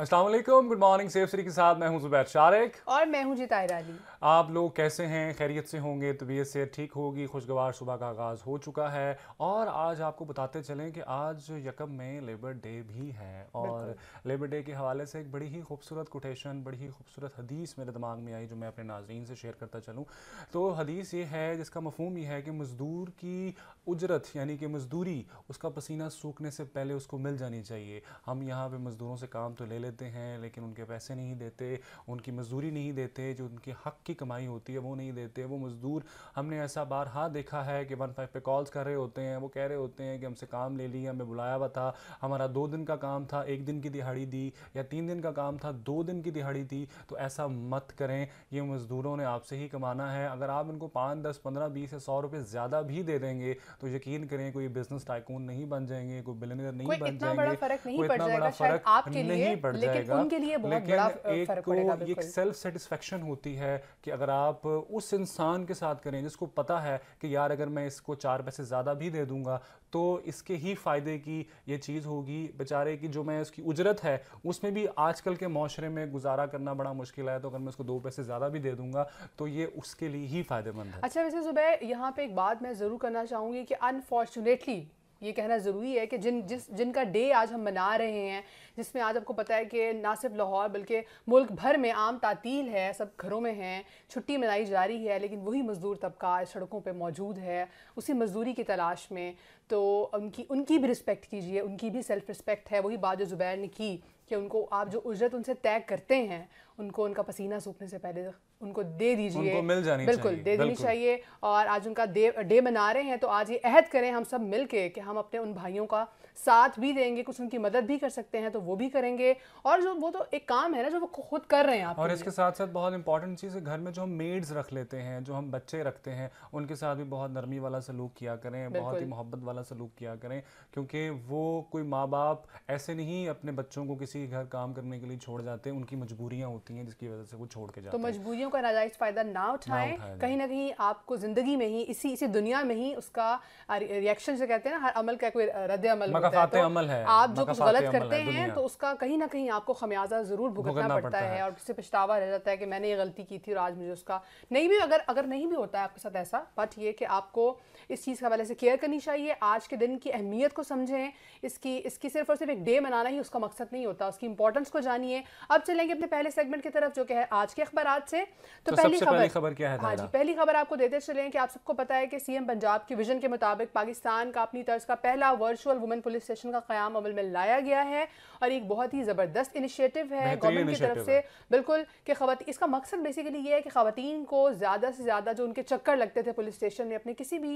Aslam good morning safe सरी के साथ मैं हूं जुबैर शारिक और मैं हूं जिता अली आप लोग कैसे हैं खैरियत से होंगे तबीयत से ठीक होगी खुशगवार सुबह का आगाज़ हो चुका है और आज आपको बताते चलें कि आज यकम में लेबर डे भी है और लेबर डे के हवाले से एक बड़ी ही खूबसूरत कोटेशन बड़ी ही खूबसूरत हदीस मेरे दिमाग में आई जो मैं अपने नाजरन से शेयर करता चलूँ तो हदीस ये है जिसका मफहम यह है कि मज़दूर की उजरत यानी कि मज़दूरी उसका पसीना सूखने से पहले उसको मिल जानी चाहिए हम यहाँ पर मज़दूरों से काम तो ले ले लेते हैं लेकिन उनके पैसे नहीं देते उनकी मजदूरी नहीं देते जो उनके हक की कमाई होती है वो नहीं देते वो मज़दूर हमने ऐसा बार हाँ देखा है कि वन फाइव पे कॉल्स कर रहे होते हैं वो कह रहे होते हैं कि हमसे काम ले लिया हमें बुलाया हुआ था हमारा दो दिन का काम था एक दिन की दिहाड़ी दी या तीन दिन का काम था दो दिन की दिहाड़ी दी तो ऐसा मत करें ये मज़दूरों ने आपसे ही कमाना है अगर आप इनको पाँच दस पंद्रह बीस या सौ रुपये ज़्यादा भी दे देंगे तो यकीन करें कोई बिजनेस टाइकून नहीं बन जाएंगे कोई बिलनियर नहीं बन जाएंगे कोई इतना बड़ा फ़र्क नहीं पड़ जाएगा उनके लिए बहुत लेकिन बड़ा एक फर्क को एक सेल्फ सेटिस्फेक्शन होती है कि अगर आप उस इंसान के साथ करें जिसको पता है कि यार अगर मैं इसको चार पैसे ज़्यादा भी दे दूंगा तो इसके ही फ़ायदे की ये चीज़ होगी बेचारे की जो मैं उसकी उजरत है उसमें भी आजकल के माशरे में गुजारा करना बड़ा मुश्किल है तो अगर मैं उसको दो पैसे ज़्यादा भी दे दूंगा तो ये उसके लिए ही फ़ायदेमंद है अच्छा वैसे सुबह यहाँ पे एक बात मैं ज़रूर करना चाहूँगी कि अनफॉर्चुनेटली ये कहना ज़रूरी है कि जिन जिस जिनका डे आज हम मना रहे हैं जिसमें आज आपको पता है कि ना सिर्फ लाहौर बल्कि मुल्क भर में आम तातील है सब घरों में हैं छुट्टी मनाई जा रही है लेकिन वही मज़दूर तबका सड़कों पे मौजूद है उसी मज़दूरी की तलाश में तो उनकी उनकी भी रिस्पेक्ट कीजिए उनकी भी सेल्फ़ रिस्पेक्ट है वही बात जो ज़ुबैर ने की कि उनको आप जो उजरत उनसे तय करते हैं उनको उनका पसीना सूखने से पहले उनको दे दीजिए मिल जानी बिल्कुल चाहिए, दे देनी चाहिए और आज उनका डे डे मना रहे हैं तो आज ये अहद करें हम सब मिल के कि हम अपने उन भाइयों का साथ भी देंगे कुछ उनकी मदद भी कर सकते हैं तो वो भी करेंगे और जो वो तो एक काम है ना जो वो खुद कर रहे हैं आप और इसके साथ साथ बहुत इंपॉर्टेंट चीज़ है घर में जो हम मेड्स रख लेते हैं जो हम बच्चे रखते हैं उनके साथ भी बहुत नरमी वाला सलूक किया करें बहुत ही मोहब्बत वाला सलूक किया करें क्योंकि वो कोई माँ बाप ऐसे नहीं अपने बच्चों को किसी घर काम करने के लिए छोड़ जाते हैं उनकी मजबूरियाँ होती हैं जिसकी वजह से वो छोड़ के तो जाते तो मजबूरियों का नाजायज फ़ायदा ना उठाएं कहीं ना कहीं आपको ज़िंदगी में ही इसी इसी दुनिया में ही उसका रिएक्शन जो कहते हैं ना हर अमल का कोई रद्द अमल होता है तो अमल है आप जो कुछ गलत करते हैं तो उसका कहीं ना कहीं आपको खमियाजा जरूर भुगतना पड़ता है और उससे पछतावा रह जाता है कि मैंने ये गलती की थी और आज मुझे उसका नहीं भी अगर अगर नहीं भी होता है आपके साथ ऐसा बट ये कि आपको इस चीज़ के हवाले से केयर करनी चाहिए आज के दिन की अहमियत को समझें इसकी इसकी सिर्फ और सिर्फ एक डे मनाना ही उसका मकसद नहीं होता उसकी इंपॉर्टेंस को जानिए अब चलेंगे अपने पहले सेगमेंट की तरफ जो कि है आज के अखबार से तो, तो पहली खबर खबर क्या है हाँ जी पहली खबर आपको देते चले कि आप सबको पता है कि सीएम पंजाब के विजन के मुताबिक पाकिस्तान का अपनी तर्ज का पहला virtual women police police station का क्याम अमल में लाया गया है और एक बहुत ही ज़बरदस्त इनिशिएटिव है गवर्नमेंट की तरफ से बिल्कुल कि खात इसका मकसद बेसिकली ये है कि खातन को ज़्यादा से ज़्यादा जो उनके चक्कर लगते थे पुलिस स्टेशन में अपने किसी भी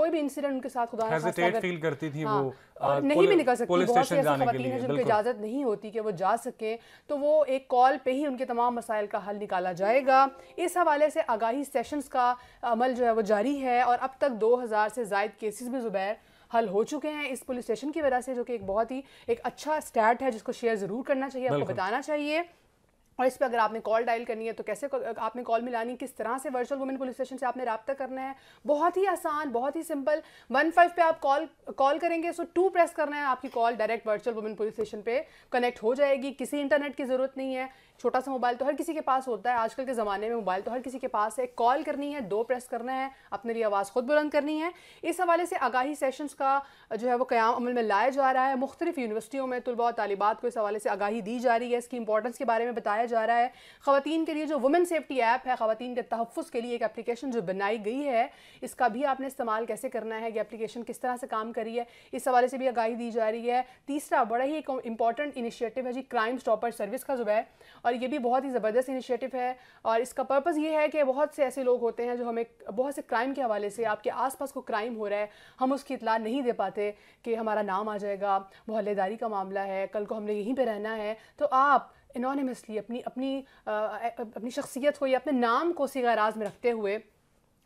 कोई भी इंसिडेंट उनके साथ खुदा फील करती थी हाँ, वो नहीं भी निकल सकती बहुत सी ऐसी खातन है जिनको इजाज़त नहीं होती कि वो जा सकें तो वो एक कॉल पे ही उनके तमाम मसाइल का हल निकाला जाएगा इस हवाले से आगाही सेशंस का अमल जो है वो जारी है और अब तक 2000 से जायद केसेस में ज़ुबैर हल हो चुके हैं इस पुलिस स्टेशन की वजह से जो कि एक बहुत ही एक अच्छा स्टैट है जिसको शेयर ज़रूर करना चाहिए आपको बताना चाहिए और इस पर अगर आपने कॉल डायल करनी है तो कैसे आपने कॉल मिलानी किस तरह से वर्चुअल वुमेन पुलिस स्टेशन से आपने रबता करना है बहुत ही आसान बहुत ही सिंपल वन फाइव पे आप कॉल कॉल करेंगे सो टू प्रेस करना है आपकी call direct virtual women police station पे कनेक्ट हो जाएगी किसी इंटरनेट की ज़रूरत नहीं है छोटा सा मोबाइल तो हर किसी के पास होता है आजकल के ज़माने में मोबाइल तो हर किसी के पास है कॉल करनी है दो प्रेस करना है अपने लिए आवाज़ खुद बुलंद करनी है इस हवाले से आगाही सेशंस का जो है वो क्याम अमल में लाया जा रहा है मुख्तलिफ यूनिवर्सिटियों में तलबा तो और तालिबात को इस हवाले से आगाही दी जा रही है इसकी इंपॉर्टेंस के बारे में बताया जा रहा है ख़वान के लिए जो वुमेन सेफ्टी ऐप है ख़वान के तहफ़ के लिए एक एप्लीकेशन जो बनाई गई है इसका भी आपने इस्तेमाल कैसे करना है ये एप्लीकेशन किस तरह से काम करी है इस हवाले से भी आगाही दी जा रही है तीसरा बड़ा ही एक इंपॉर्टेंट इनिशिएटिव है जी क्राइम स्टॉपर सर्विस का जो है और ये भी बहुत ही ज़बरदस्त इनिशिएटिव है और इसका पर्पज़ ये है कि बहुत से ऐसे लोग होते हैं जो हमें बहुत से क्राइम के हवाले से आपके पास को क्राइम हो रहा है हम उसकी इतला नहीं दे पाते कि हमारा नाम आ जाएगा मोहल्लेदारी का मामला है कल को हमने यहीं पर रहना है तो आप इनॉनिमसली अपनी अपनी अपनी शख्सियत को या अपने नाम को सी गराज में रखते हुए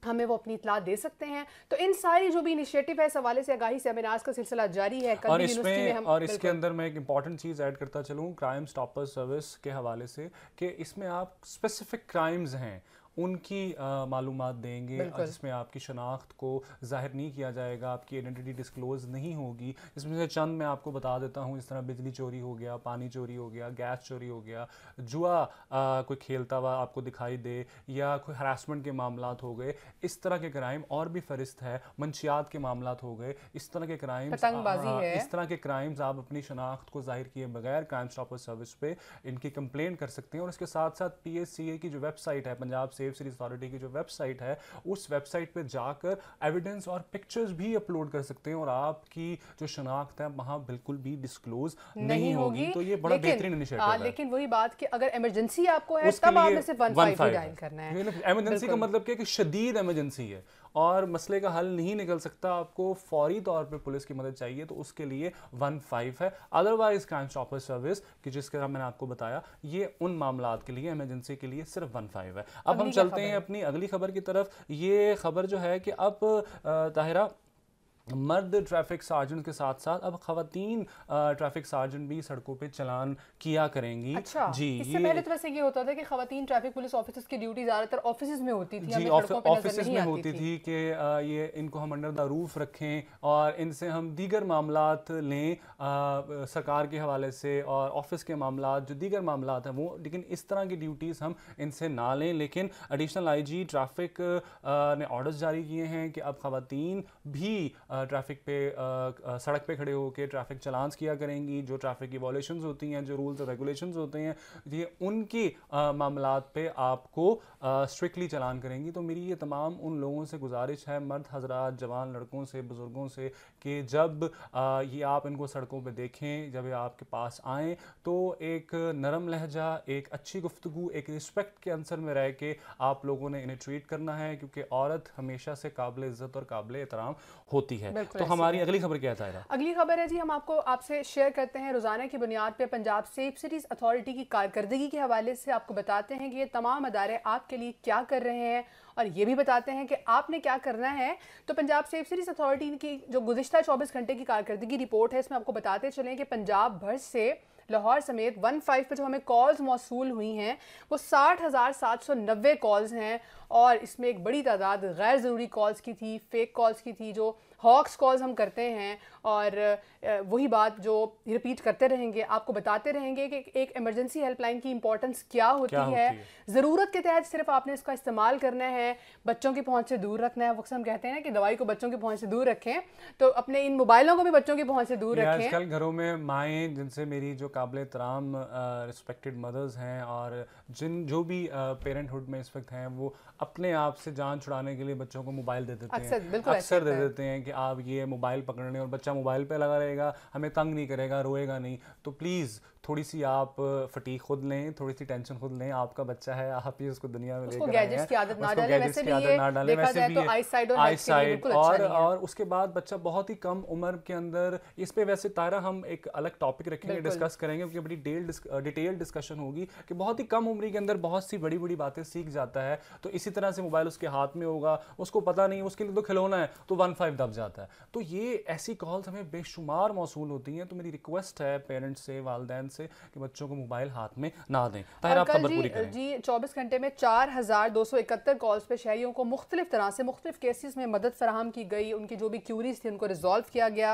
हमें वो अपनी इतला दे सकते हैं तो इन सारी जो भी इनिशिएटिव है इस हवाले से आगाही से हमें आज का सिलसिला जारी है और इसमें में हम और इसके अंदर मैं एक इंपॉर्टेंट चीज़ ऐड करता चलूँ क्राइम स्टॉपर सर्विस के हवाले से कि इसमें आप स्पेसिफिक क्राइम्स हैं उनकी मालूम देंगे जिसमें आपकी शनाख्त को जाहिर नहीं किया जाएगा आपकी आइडेंटिटी डिस्क्लोज नहीं होगी इसमें से चंद मैं आपको बता देता हूँ इस तरह बिजली चोरी हो गया पानी चोरी हो गया गैस चोरी हो गया जुआ आ, कोई खेलता हुआ आपको दिखाई दे या कोई हरासमेंट के मामला हो गए इस तरह के क्राइम और भी फहरिस्त है मंशियात के मामला हो गए इस तरह के क्राइम इस तरह के क्राइम्स आप अपनी शनाख्त को जाहिर किए बगैर क्राइम स्टॉपर सर्विस पे इनकी कंप्लेंट कर सकते हैं और इसके साथ साथ पी की जो वेबसाइट है पंजाब से सेफ सीरीज अथॉरिटी की जो वेबसाइट है उस वेबसाइट पर जाकर एविडेंस और पिक्चर्स भी अपलोड कर सकते हैं और आपकी जो शनाख्त है वहां बिल्कुल भी डिस्क्लोज नहीं, नहीं होगी तो ये बड़ा बेहतरीन इनिशिएटिव हाँ, है लेकिन वही बात कि अगर इमरजेंसी आपको है तब आपने सिर्फ 1 5 डायल करना है इमरजेंसी का मतलब क्या है कि शदीद इमरजेंसी है और मसले का हल नहीं निकल सकता आपको फौरी तौर पर पुलिस की मदद चाहिए तो उसके लिए वन फाइव है अदरवाइज क्राइम स्टॉपर सर्विस कि जिसका मैंने आपको बताया ये उन मामला के लिए इमरजेंसी के लिए सिर्फ वन फाइव है अब हम चलते हैं अपनी अगली खबर की तरफ ये खबर जो है कि अब ताहिरा मर्द ट्रैफिक सार्जेंट के साथ साथ अब खातन ट्रैफिक सार्जेंट भी सड़कों पे चलान किया करेंगी अच्छा, जी इससे ये, पहले तो वैसे ये होता था कि खातन ट्रैफिक पुलिस ऑफिसर्स की ड्यूटी ज्यादातर ऑफिस में होती थी जी ऑफिस में होती थी, थी कि ये इनको हम अंडर द रूफ रखें और इनसे हम दीगर मामला लें सरकार के हवाले से और ऑफिस के मामला जो दीगर मामला हैं वो लेकिन इस तरह की ड्यूटीज़ हम इनसे ना लें लेकिन एडिशनल आई जी ट्रैफिक ने ऑर्डर्स जारी किए हैं कि अब खातन भी ट्रैफिक पे सड़क पे खड़े होकर ट्रैफिक चलांस किया करेंगी जो ट्रैफिक की वॉलेशन होती हैं जो रूल्स और रेगुलेशन होते हैं ये उनकी मामला पे आपको स्ट्रिक्टली चलान करेंगी तो मेरी ये तमाम उन लोगों से गुजारिश है मर्द हजरात जवान लड़कों से बुज़ुर्गों से कि जब आ, ये आप इनको सड़कों पर देखें जब ये आपके पास आएँ तो एक नरम लहजा एक अच्छी गुफ्तु एक रिस्पेक्ट के अंसर में रह के आप लोगों ने इन्हें ट्रीट करना है क्योंकि औरत हमेशा से काबिल इज़्ज़त और काबिल एहतराम होती है तो हमारी अगली खबर क्या था अगली खबर है जी हम आपको आपसे शेयर करते हैं रोज़ाना की बुनियाद पर पंजाब सेफ सिटीज़ अथॉरिटी की कारकर्दगी के हवाले से आपको बताते हैं कि ये तमाम अदारे आप आपके लिए क्या कर रहे हैं और ये भी बताते हैं कि आपने क्या करना है तो पंजाब सेफ सीरीज अथॉरिटी की जो गुजशत चौबीस घंटे की कारकर्दगी रिपोर्ट है इसमें आपको बताते चलें कि पंजाब भर से लाहौर समेत वन फाइव पर जो हमें कॉल्स मौसू हुई हैं वो साठ हज़ार सात सौ कॉल्स हैं और इसमें एक बड़ी तादाद गैर ज़रूरी कॉल्स की थी फेक कॉल्स की थी जो हॉक्स कॉल्स हम करते हैं और वही बात जो रिपीट करते रहेंगे आपको बताते रहेंगे कि एक इमरजेंसी हेल्पलाइन की इम्पोर्टेंस क्या होती क्या है, है? ज़रूरत के तहत सिर्फ आपने इसका इस्तेमाल करना है बच्चों की पहुँच से दूर रखना है वक्त हम कहते हैं कि दवाई को बच्चों की पहुँच से दूर रखें तो अपने इन मोबाइलों को भी बच्चों की पहुँच से दूर रखें घरों में माएँ जिनसे मेरी जो काबिल तराम रिस्पेक्टेड मदर्स हैं और जिन जो भी पेरेंटहुड में इस वक्त हैं वो अपने आप से जान छुड़ाने के लिए बच्चों को मोबाइल दे देते हैं अक्सर दे देते हैं कि आप ये मोबाइल पकड़ने और बच्चा मोबाइल पर लगा रहेगा हमें तंग नहीं करेगा रोएगा नहीं तो प्लीज़ थोड़ी सी आप फटीक खुद लें थोड़ी सी टेंशन खुद लें आपका बच्चा है आप ही उसको दुनिया में लेकर गैजेट्स की आदत ना डालें वैसे भी ये तो आई साइड और अच्छा और उसके बाद बच्चा बहुत ही कम उम्र के अंदर इस पे वैसे तारा हम एक अलग टॉपिक रखेंगे डिस्कस करेंगे क्योंकि बड़ी डिटेल डिस्कशन होगी कि बहुत ही कम उम्र के अंदर बहुत सी बड़ी बड़ी बातें सीख जाता है तो इसी तरह से मोबाइल उसके हाथ में होगा उसको पता नहीं उसके लिए तो खिलौना है तो वन फाइव दब जाता है तो ये ऐसी कॉल्स हमें बेशुमार मौसू होती हैं तो मेरी रिक्वेस्ट है पेरेंट्स से वालदेन से कि बच्चों को मोबाइल हाथ में ना दें ताहिर आप खबर पूरी करें जी चौबीस घंटे में चार हज़ार दो सौ इकहत्तर कॉल्स पे शहरियों को मुख्तलिफ तरह से मुख्तलिफ केसेस में मदद फराहम की गई उनकी जो भी क्यूरीज थी उनको रिजॉल्व किया गया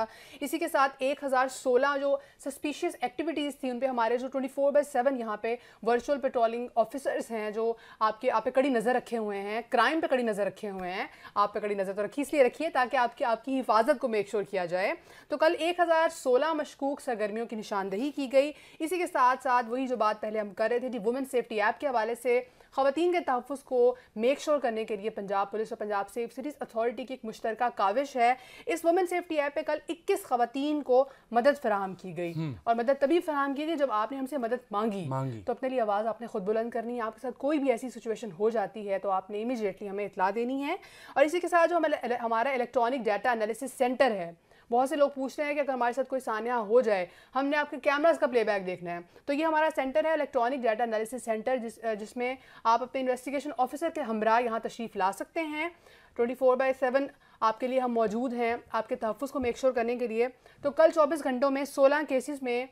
इसी के साथ एक हज़ार सोलह जो सस्पिशियस एक्टिविटीज़ थी उन पर हमारे जो ट्वेंटी फोर बाई सेवन यहाँ पे वर्चुअल पेट्रोलिंग ऑफिसर्स हैं जो आपके आप पे कड़ी नज़र रखे हुए हैं क्राइम पे कड़ी नज़र रखे हुए हैं आप पे कड़ी नज़र तो रखी इसलिए रखिए ताकि आपकी आपकी हिफाजत को मेक श्योर किया जाए तो कल एक हज़ार सोलह मशकूक सरगर्मियों की निशानदेही की गई इसी के साथ साथ वही जो बात पहले हम कर रहे थे कि वुमेन सेफ्टी ऐप के हवाले से खातन के तहफ़ को मेक श्योर करने के लिए पंजाब पुलिस और पंजाब सेफ सिटीज़ अथॉरिटी की एक मुश्तर काविश है इस वुमेन सेफ्टी ऐप पे कल इक्कीस खातन को मदद फराम की गई हम्म। और मदद तभी फराम की गई जब आपने हमसे मदद मांगी, मांगी। तो अपने लिए आवाज़ आपने खुद बुलंद करनी है आपके साथ कोई भी ऐसी सिचुएशन हो जाती है तो आपने इमीजिएटली हमें इतला देनी है और इसी के साथ जो हमारा इलेक्ट्रॉनिक डाटा एनालिसिस सेंटर है बहुत से लोग पूछते हैं कि अगर हमारे साथ कोई सानिया हो जाए हमने आपके कैमराज का प्लेबैक देखना है तो ये हमारा सेंटर है इलेक्ट्रॉनिक डाटा एनालिसिस सेंटर जिस जिसमें आप अपने इन्वेस्टिगेशन ऑफिसर के हमरा यहाँ तशरीफ़ ला सकते हैं ट्वेंटी फोर बाई सेवन आपके लिए हम मौजूद हैं आपके तहफ़ को मेक श्योर करने के लिए तो कल चौबीस घंटों में सोलह केसेस में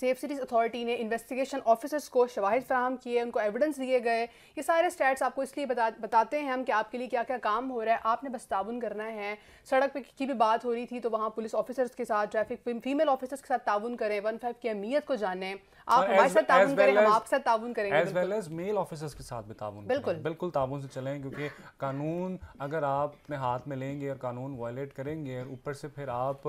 सेफ सिटीज़ अथॉरिटी ने इन्वेस्टिगेशन ऑफिसर्स को शवाहिद फ्राहम किए उनको एविडेंस दिए गए ये सारे स्टैट्स आपको इसलिए बता बताते हैं हम कि आपके लिए क्या क्या काम हो रहा है आपने बस ताउन करना है सड़क पे की भी बात हो रही थी तो वहाँ पुलिस ऑफिसर्स के साथ ट्रैफिक फीमेल ऑफिसर्स के साथ ताउन करें वन फाइव की अहमियत को जाने आप हमारे साथ ताउन करें हम आपके साथ ताउन करेंगे as well as male officers के साथ भी ताउन बिल्कुल बिल्कुल ताउन से चलें क्योंकि कानून अगर आप अपने हाथ में लेंगे और कानून वायलेट करेंगे ऊपर से फिर आप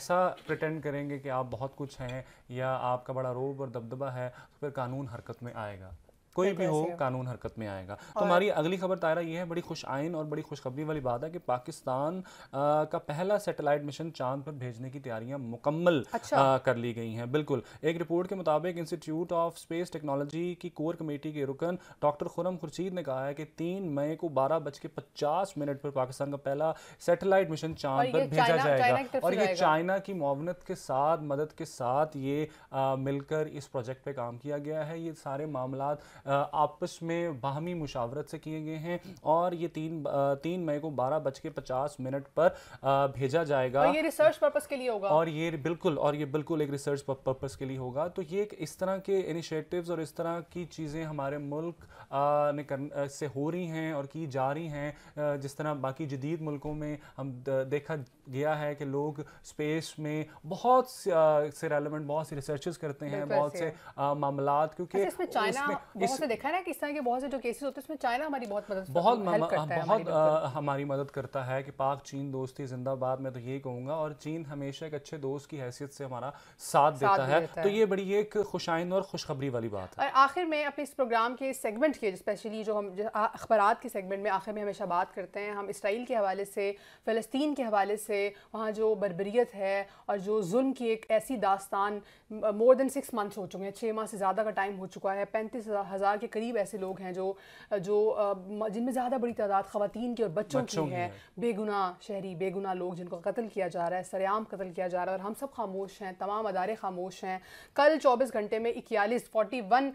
ऐसा प्रटेंड करेंगे कि आप बहुत कुछ हैं या आपका बड़ा रोब और दबदबा है तो फिर कानून हरकत में आएगा कोई भी हो कानून हरकत में आएगा तो हमारी अगली खबर तायरा ये है बड़ी खुश आइन और बड़ी खुशखबरी वाली बात है कि पाकिस्तान आ, का पहला सैटेलाइट मिशन चांद पर भेजने की तैयारियां मुकम्मल अच्छा। आ, कर ली गई हैं बिल्कुल एक रिपोर्ट के मुताबिक इंस्टीट्यूट ऑफ स्पेस टेक्नोलॉजी की कोर कमेटी के रुकन डॉक्टर खुरम खुर्शीद ने कहा है कि तीन मई को बारह बज के पचास मिनट पर पाकिस्तान का पहला सैटेलाइट मिशन चांद पर भेजा जाएगा और ये चाइना की मावनत के साथ मदद के साथ ये मिलकर इस प्रोजेक्ट पर काम किया गया है ये सारे मामला आपस में बाहमी मुशावरत से किए गए हैं और ये तीन तीन मई को बारह बज के पचास मिनट पर भेजा जाएगा और ये रिसर्च पर्पज़ के लिए होगा और ये बिल्कुल और ये बिल्कुल एक रिसर्च पर्पज़ के लिए होगा तो ये एक इस तरह के इनिशिएटिव्स और इस तरह की चीज़ें हमारे मुल्क ने कर, से हो रही हैं और की जा रही हैं जिस तरह बाकी जदीद मुल्कों में हम देखा गया है कि लोग स्पेस में बहुत से रेलिवेंट बहुत सी रिसर्चेस करते हैं बहुत से मामला क्योंकि अच्छा, इसमें बहुत से देखा है ना कि इस तरह के बहुत से जो केसेस होते हैं उसमें चाइना हमारी बहुत मदद बहुत हेल्प करता है बहुत हमारी मदद करता है कि पाक चीन दोस्ती जिंदाबाद में तो ये कहूँगा और चीन हमेशा एक अच्छे दोस्त की हैसियत से हमारा साथ साथ देता है तो ये बड़ी एक खुशाइन और खुशखबरी वाली बात है आखिर में अपने इस प्रोग्राम के सेगमेंट के स्पेशली जो हम अखबार के सेगमेंट में आखिर में हमेशा बात करते हैं हम इसराइल के हवाले से फ़लस्तीन के हवाले से वहाँ जो बरबरीत है और जो जुल्म की एक ऐसी दास्तान मोर देन सिक्स मंथ्स हो चुके हैं छः माह से ज़्यादा का टाइम हो चुका है पैंतीस हज़ार के करीब ऐसे लोग हैं जो जो जिनमें ज़्यादा बड़ी तादाद खवतिन की और बच्चों, बच्चों की है, है। बेगुनाह शहरी बेगुनाह लोग जिनको कत्ल किया जा रहा है सरेआम कत्ल किया जा रहा है और हम सब खामोश हैं तमाम अदारे खामोश हैं कल चौबीस घंटे में इक्यालीस फोर्टी वन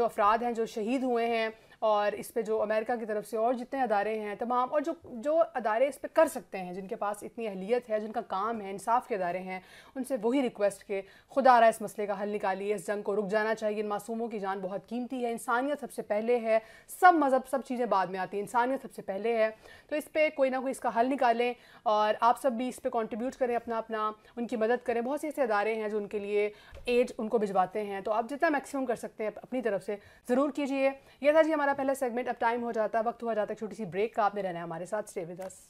जो अफराद हैं जो शहीद हुए हैं और इस पर जो अमेरिका की तरफ से और जितने अदारे हैं तमाम और जो जो अदारे इस पर कर सकते हैं जिनके पास इतनी अहलियत है जिनका काम है इंसाफ के अदारे हैं उनसे वही रिक्वेस्ट के खुदा रहा इस मसले का हल निकालिए इस जंग को रुक जाना चाहिए इन मासूमों की जान बहुत कीमती है इंसानियत सबसे पहले है सब मज़हब सब चीज़ें बाद में आती हैं इंसानियत सबसे पहले है तो इस पर कोई ना कोई इसका हल निकालें और आप सब भी इस पर कॉन्ट्रीब्यूट करें अपना अपना उनकी मदद करें बहुत से ऐसे अदारे हैं जो उनके लिए एड उनको भिजवाते हैं तो आप जितना मैक्सिमम कर सकते हैं अपनी तरफ से ज़रूर कीजिए यह था जी हमारा हमारा पहला सेगमेंट अब टाइम हो जाता है वक्त हुआ जाता है छोटी सी ब्रेक का आपने रहना है हमारे साथ stay with us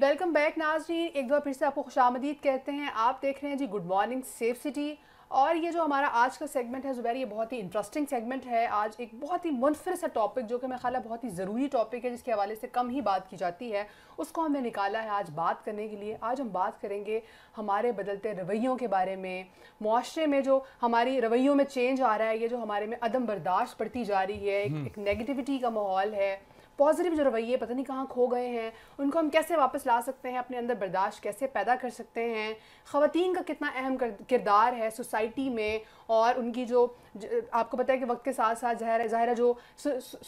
welcome back नाजरीन एक बार फिर से आपको खुश कहते हैं आप देख रहे हैं जी गुड मॉर्निंग सेफ सिटी और ये जो हमारा आज का सेगमेंट है ज़ुबैर ये बहुत ही इंटरेस्टिंग सेगमेंट है आज एक बहुत ही मुनफिर सा टॉपिक जो कि मैं ख्याल बहुत ही ज़रूरी टॉपिक है जिसके हवाले से कम ही बात की जाती है उसको हमने निकाला है आज बात करने के लिए आज हम बात करेंगे हमारे बदलते रवैयों के बारे में माशरे में जो हमारी रवैयों में चेंज आ रहा है ये जो हमारे में अदम बर्दाश्त पड़ती जा रही है एक, हम्म। एक नेगेटिविटी का माहौल है पॉजिटिव जो रवैये पता नहीं कहाँ खो गए हैं उनको हम कैसे वापस ला सकते हैं अपने अंदर बर्दाश्त कैसे पैदा कर सकते हैं ख़वान का कितना अहम किरदार है सोसाइटी में और उनकी जो, ज, आपको पता है कि वक्त के साथ साथ ज़ाहिर ज़ाहिर जो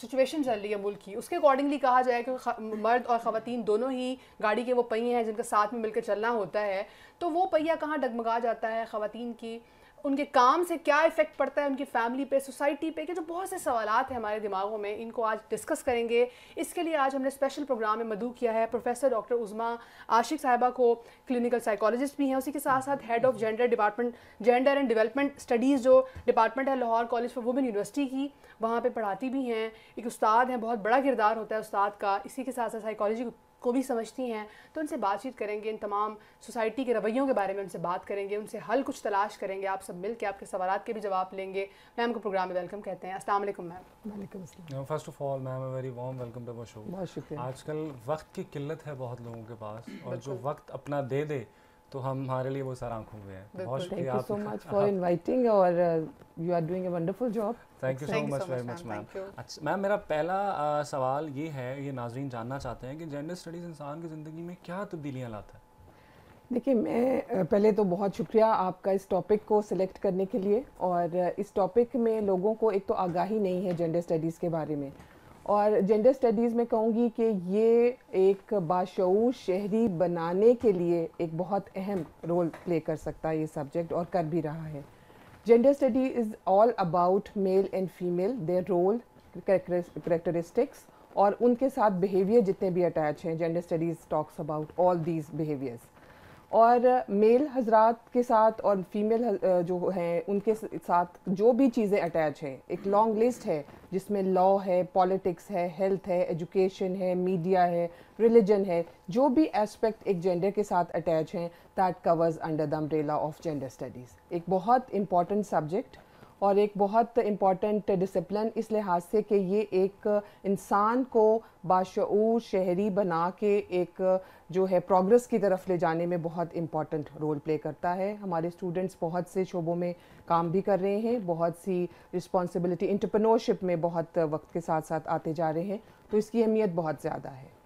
सिचुएशन चल रही है मुल्क की उसके अकॉर्डिंगली कहा जाए कि मर्द और ख़वान दोनों ही गाड़ी के वो पहिए हैं जिनका साथ में मिलकर चलना होता है तो वो पहिया कहाँ डगमगा जाता है ख़वान की उनके काम से क्या इफ़ेक्ट पड़ता है उनकी फैमिली पे सोसाइटी पे के जो बहुत से सवाल हैं हमारे दिमागों में इनको आज डिस्कस करेंगे इसके लिए आज हमने स्पेशल प्रोग्राम में मधु किया है प्रोफेसर डॉक्टर उज़मा आशिक साहिबा को क्लिनिकल साइकोलॉजिस्ट भी हैं उसी के साथ साथ head of gender department gender and development studies जो डिपार्टमेंट है Lahore college for women university की वहाँ पर पढ़ाती भी हैं एक उस्ताद हैं बहुत बड़ा किरदार होता है उस्ताद का इसी के साथ साथ साइकोलॉजी को भी समझती हैं तो उनसे बातचीत करेंगे इन तमाम सोसाइटी के रवैयों के बारे में उनसे बात करेंगे उनसे हल कुछ तलाश करेंगे आप सब मिल के आपके सवाल के भी जवाब लेंगे मैम को प्रोग्राम में वेलकम कहते हैं असल ma'am first of all ma'am very warm welcome to show बहुत शुक्रिया आजकल वक्त की किल्लत है बहुत लोगों के पास और जो वक्त अपना दे दे तो हम हमारे लिए वो सारा आंखों में है बहुत शुक्रिया आप सो मच फॉर इनवाइटिंग और you are doing a wonderful job thank you so much very much ma'am अच्छा मैम मेरा पहला uh, सवाल ये है ये नाजरीन जानना चाहते हैं कि जेंडर स्टडीज़ इंसान की ज़िंदगी में क्या तब्दीलियां लाता है देखिए मैं uh, पहले तो बहुत शुक्रिया आपका इस टॉपिक को सिलेक्ट करने के लिए और uh, इस टॉपिक में लोगों को एक तो आगाही नहीं है जेंडर स्टडीज़ के बारे में और जेंडर स्टडीज़ में कहूँगी कि ये एक बाशूर शहरी बनाने के लिए एक बहुत अहम रोल प्ले कर सकता है ये सब्जेक्ट और कर भी रहा है gender study is all about male and female their role characteristics और उनके साथ बिहेवियर जितने भी अटैच हैं gender studies talks about all these behaviours और मेल हजरात के साथ और फीमेल जो हैं उनके साथ जो भी चीज़ें अटैच हैं एक लॉन्ग लिस्ट है जिसमें लॉ है पॉलिटिक्स है हेल्थ है एजुकेशन है मीडिया है रिलीजन है जो भी एस्पेक्ट एक जेंडर के साथ अटैच हैं that covers under the umbrella of gender studies एक बहुत इम्पॉर्टेंट सब्जेक्ट और एक बहुत इम्पॉर्टेंट डिसिप्लिन इस लिहाज से कि ये एक इंसान को बाशूर शहरी बना के एक जो है प्रोग्रेस की तरफ ले जाने में बहुत इम्पॉर्टेंट रोल प्ले करता है हमारे स्टूडेंट्स बहुत से शोबों में काम भी कर रहे हैं बहुत सी रिस्पॉन्सिबिलिटी इंटरप्रनोरशिप में बहुत वक्त के साथ साथ आते जा रहे हैं तो इसकी अहमियत बहुत ज़्यादा है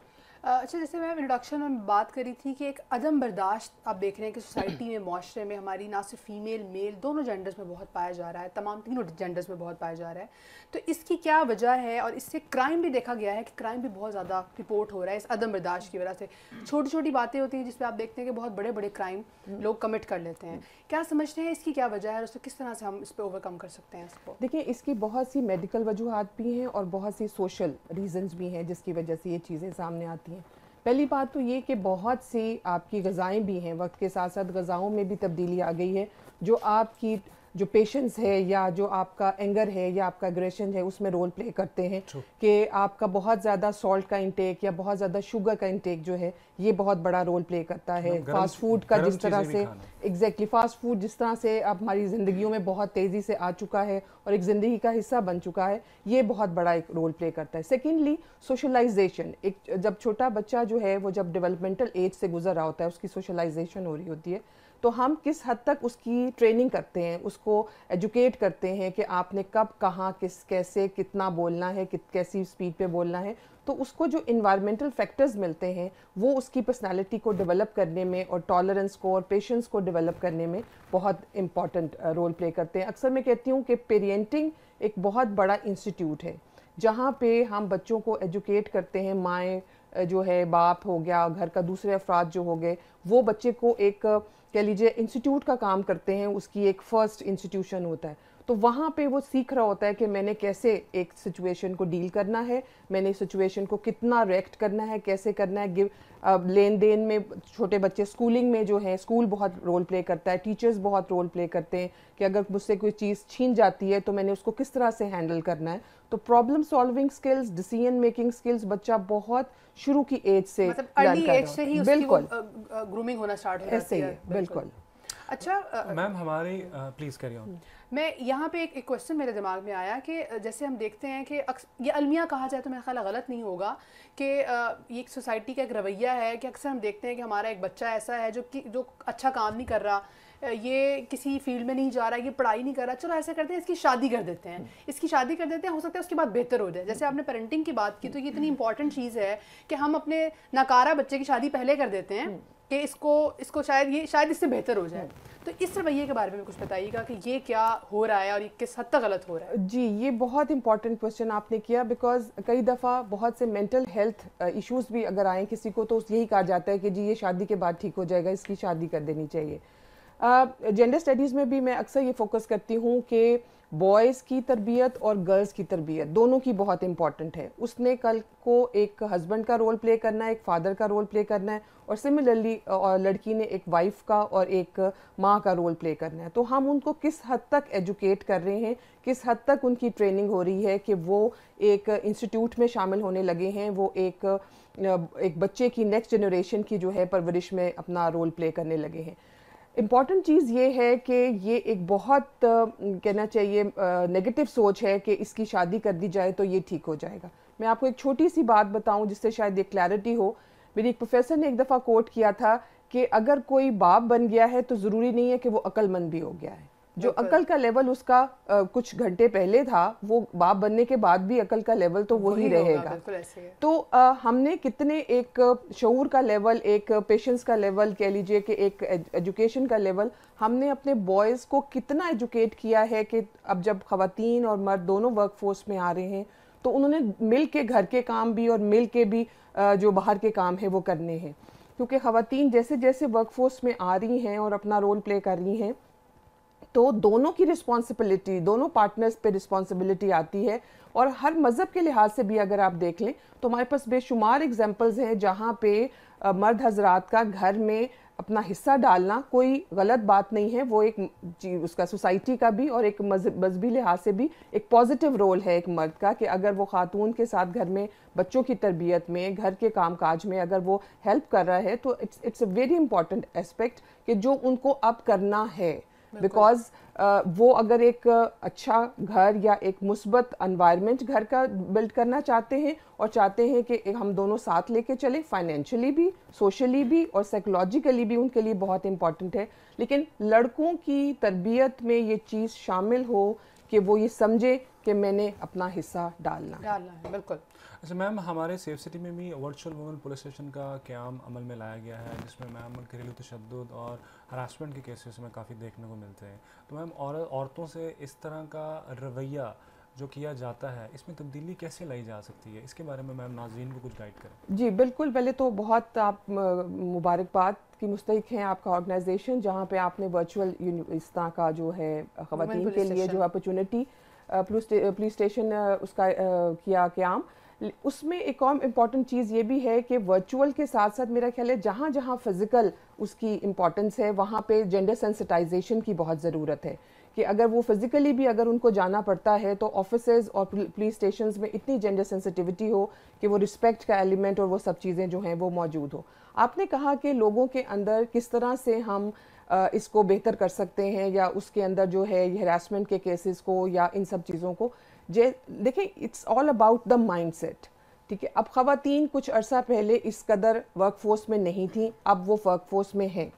अच्छा जैसे मैम इंट्रोडक्शन में बात करी थी कि एक अदम बर्दाश्त आप देख रहे हैं कि सोसाइटी में माशरे में हमारी ना सिर्फ फीमेल मेल दोनों जेंडर्स में बहुत पाया जा रहा है तमाम तीनों जेंडर्स में बहुत पाया जा रहा है तो इसकी क्या वजह है और इससे क्राइम भी देखा गया है कि क्राइम भी बहुत ज़्यादा रिपोर्ट हो रहा है इस अदम बर्दाश्त की वजह से छोटी छोटी बातें होती हैं जिसमें आप देखते हैं कि बहुत बड़े बड़े क्राइम लोग कमिट कर लेते हैं क्या समझते हैं इसकी क्या वजह है और उसको किस तरह से हम इस पर ओवरकम कर सकते हैं इसको देखिए इसकी बहुत सी मेडिकल वजूहत भी हैं और बहुत सी सोशल रीजंस भी हैं जिसकी वजह से ये चीज़ें सामने आती हैं पहली बात तो ये कि बहुत सी आपकी गज़ाएँ भी हैं वक्त के साथ साथ गज़ाओं में भी तब्दीली आ गई है जो आपकी जो पेशेंस है या जो आपका एंगर है या आपका एग्रेशन है उसमें रोल प्ले करते हैं कि आपका बहुत ज़्यादा सॉल्ट का इंटेक या बहुत ज़्यादा शुगर का इंटेक जो है ये बहुत बड़ा रोल प्ले करता है फास्ट फूड का जिस तरह से एग्जैक्टली फास्ट फूड जिस तरह से अब हमारी ज़िंदगियों में बहुत तेज़ी से आ चुका है और एक ज़िंदगी का हिस्सा बन चुका है ये बहुत बड़ा एक रोल प्ले करता है सेकेंडली सोशलाइजेशन एक जब छोटा बच्चा जो है वो जब डेवलपमेंटल एज से गुजर रहा होता है उसकी सोशलाइजेशन हो रही होती है तो हम किस हद तक उसकी ट्रेनिंग करते हैं उसको एजुकेट करते हैं कि आपने कब कहाँ किस कैसे कितना बोलना है कित कैसी स्पीड पे बोलना है तो उसको जो इन्वायरमेंटल फैक्टर्स मिलते हैं वो उसकी पर्सनालिटी को डेवलप करने में और टॉलरेंस को और पेशेंस को डेवलप करने में बहुत इंपॉर्टेंट रोल प्ले करते हैं अक्सर मैं कहती हूँ कि पेरेंटिंग एक बहुत बड़ा इंस्टीट्यूट है जहाँ पे हम बच्चों को एजुकेट करते हैं माएँ uh, जो है बाप हो गया घर का दूसरे अफराद जो हो गए वो बच्चे को एक कह लीजिए इंस्टीट्यूट का काम करते हैं उसकी एक फ़र्स्ट इंस्टीट्यूशन होता है तो वहाँ पे वो सीख रहा होता है कि मैंने कैसे एक सिचुएशन को डील करना है मैंने सिचुएशन को कितना रिएक्ट करना है कैसे करना है गिव लेन देन में छोटे बच्चे स्कूलिंग में जो है स्कूल बहुत रोल प्ले करता है टीचर्स बहुत रोल प्ले करते हैं कि अगर मुझसे कोई चीज़ छीन जाती है तो मैंने उसको किस तरह से हैंडल करना है तो problem solving skills decision making skills बच्चा बहुत शुरू की एज से मतलब बिल्कुल ग्रूमिंग होना स्टार्ट ऐसे ही बिल्कुल अच्छा मैम हमारे प्लीज हम्म। करिए मैं यहाँ पे एक क्वेश्चन मेरे दिमाग में आया कि जैसे हम देखते हैं कि ये अलमिया कहा जाए तो मेरा ख्याल गलत नहीं होगा कि ये एक सोसाइटी का एक रवैया है कि अक्सर हम देखते हैं कि हमारा एक बच्चा ऐसा है जो कि जो अच्छा काम नहीं कर रहा ये किसी फील्ड में नहीं जा रहा ये पढ़ाई नहीं कर रहा चलो ऐसा करते हैं इसकी शादी कर देते हैं हम्म। इसकी शादी कर देते हैं हो सकता है उसके बाद बेहतर हो जाए जैसे आपने पेरेंटिंग की बात की तो ये इतनी इंपॉर्टेंट हम्म। चीज़ है कि हम अपने नाकारा बच्चे की शादी पहले कर देते हैं हम्म। कि इसको इसको शायद ये शायद इससे बेहतर हो जाए हम्म। तो इस रवैये के बारे में कुछ बताइएगा कि ये क्या हो रहा है और ये किस हद तक गलत हो रहा है जी ये बहुत इंपॉर्टेंट क्वेश्चन आपने किया बिकॉज कई दफ़ा बहुत से मेंटल हेल्थ इश्यूज भी अगर आए किसी को तो यही कहा जाता है कि जी ये शादी के बाद ठीक हो जाएगा इसकी शादी कर देनी चाहिए जेंडर स्टडीज़ में भी मैं अक्सर ये फोकस करती हूँ कि बॉयज़ की तरबियत और गर्ल्स की तरबियत दोनों की बहुत इंपॉर्टेंट है उसने कल को एक हस्बैंड का रोल प्ले करना है एक फादर का रोल प्ले करना है और सिमिलरली लड़की ने एक वाइफ का और एक माँ का रोल प्ले करना है तो हम उनको किस हद तक एजुकेट कर रहे हैं किस हद तक उनकी ट्रेनिंग हो रही है कि वो एक इंस्टीट्यूट में शामिल होने लगे हैं वो एक एक बच्चे की नेक्स्ट जनरेशन की जो है परवरिश में अपना रोल प्ले करने लगे हैं इम्पॉर्टेंट चीज़ ये है कि ये एक बहुत कहना चाहिए नेगेटिव सोच है कि इसकी शादी कर दी जाए तो ये ठीक हो जाएगा मैं आपको एक छोटी सी बात बताऊं जिससे शायद ये क्लैरिटी हो मेरी एक प्रोफेसर ने एक दफ़ा कोट किया था कि अगर कोई बाप बन गया है तो ज़रूरी नहीं है कि वो अक्लमंद भी हो गया है जो अकल का लेवल उसका आ, कुछ घंटे पहले था वो बाप बनने के बाद भी अकल का लेवल तो वही रहेगा तो आ, हमने कितने एक शूर का लेवल एक पेशेंस का लेवल कह लीजिए कि एक एजुकेशन का लेवल हमने अपने बॉयज़ को कितना एजुकेट किया है कि अब जब खातन और मर्द दोनों वर्कफोर्स में आ रहे हैं तो उन्होंने मिल के घर के काम भी और मिल के भी जो बाहर के काम है वो करने हैं क्योंकि खातन जैसे जैसे वर्कफोर्स में आ रही हैं और अपना रोल प्ले कर रही हैं तो दोनों की रिस्पॉन्सिबिलिटी दोनों पार्टनर्स पे रिस्पॉन्सिबिलिटी आती है और हर मज़हब के लिहाज से भी अगर आप देख लें तो हमारे पास बेशुमार एग्जाम्पल्स हैं जहाँ पे मर्द हजरात का घर में अपना हिस्सा डालना कोई गलत बात नहीं है वो एक जी उसका सोसाइटी का भी और एक मजहबी लिहाज से भी एक पॉजिटिव रोल है एक मर्द का कि अगर वो खातून के साथ घर में बच्चों की तरबियत में घर के काम काज में अगर वो हेल्प कर रहा है तो it's it's a very important aspect कि जो उनको अब करना है बिकॉज uh, वो अगर एक uh, अच्छा घर या एक मुस्बत अनवायरमेंट घर का बिल्ड करना चाहते हैं और चाहते हैं कि हम दोनों साथ लेके चले फाइनेंशियली भी सोशली भी और साइकोलॉजिकली भी उनके लिए बहुत इम्पॉर्टेंट है लेकिन लड़कों की तरबियत में ये चीज़ शामिल हो कि वो ये समझे कि मैंने अपना हिस्सा डालना डालना है बिल्कुल अच्छा मैम हमारे सेफ सिटी में भी वर्चुअल वुमेन पुलिस स्टेशन का क्याम अमल में लाया गया है जिसमें मैम घरेलू तशद और हरासमेंट के केसेस में काफ़ी देखने को मिलते हैं तो मैम और, औरतों से इस तरह का रवैया जो किया जाता है इसमें तब्दीली कैसे लाई जा सकती है इसके बारे में मैम नाजीन को कुछ गाइड करें जी बिल्कुल पहले तो बहुत आप मुबारकबाद की मुस्तक हैं आपका ऑर्गेनाइजेशन जहाँ पे आपने वर्चुअल इस तरह का जो है ख़वान के लिए जो अपॉर्चुनिटी पुलिस स्टेशन उसका किया क्याम उसमें एक और इम्पॉर्टेंट चीज़ ये भी है कि वर्चुअल के साथ साथ मेरा ख्याल है जहाँ जहाँ फ़िज़िकल उसकी इम्पॉर्टेंस है वहाँ पे जेंडर सेंसिटाइजेशन की बहुत ज़रूरत है कि अगर वो फिज़िकली भी अगर उनको जाना पड़ता है तो ऑफिस और पुलिस स्टेशन में इतनी जेंडर सेंसिटिविटी हो कि वो रिस्पेक्ट का एलिमेंट और वो सब चीज़ें जो हैं वो मौजूद हो आपने कहा कि लोगों के अंदर किस तरह से हम इसको बेहतर कर सकते हैं या उसके अंदर जो है हरासमेंट के केसेस को या इन सब चीज़ों को जे देखें it's all about the mind set ठीक है अब खातन कुछ अरसा पहले इस कदर वर्कफोर्स में नहीं थी अब वो वर्कफोर्स में हैं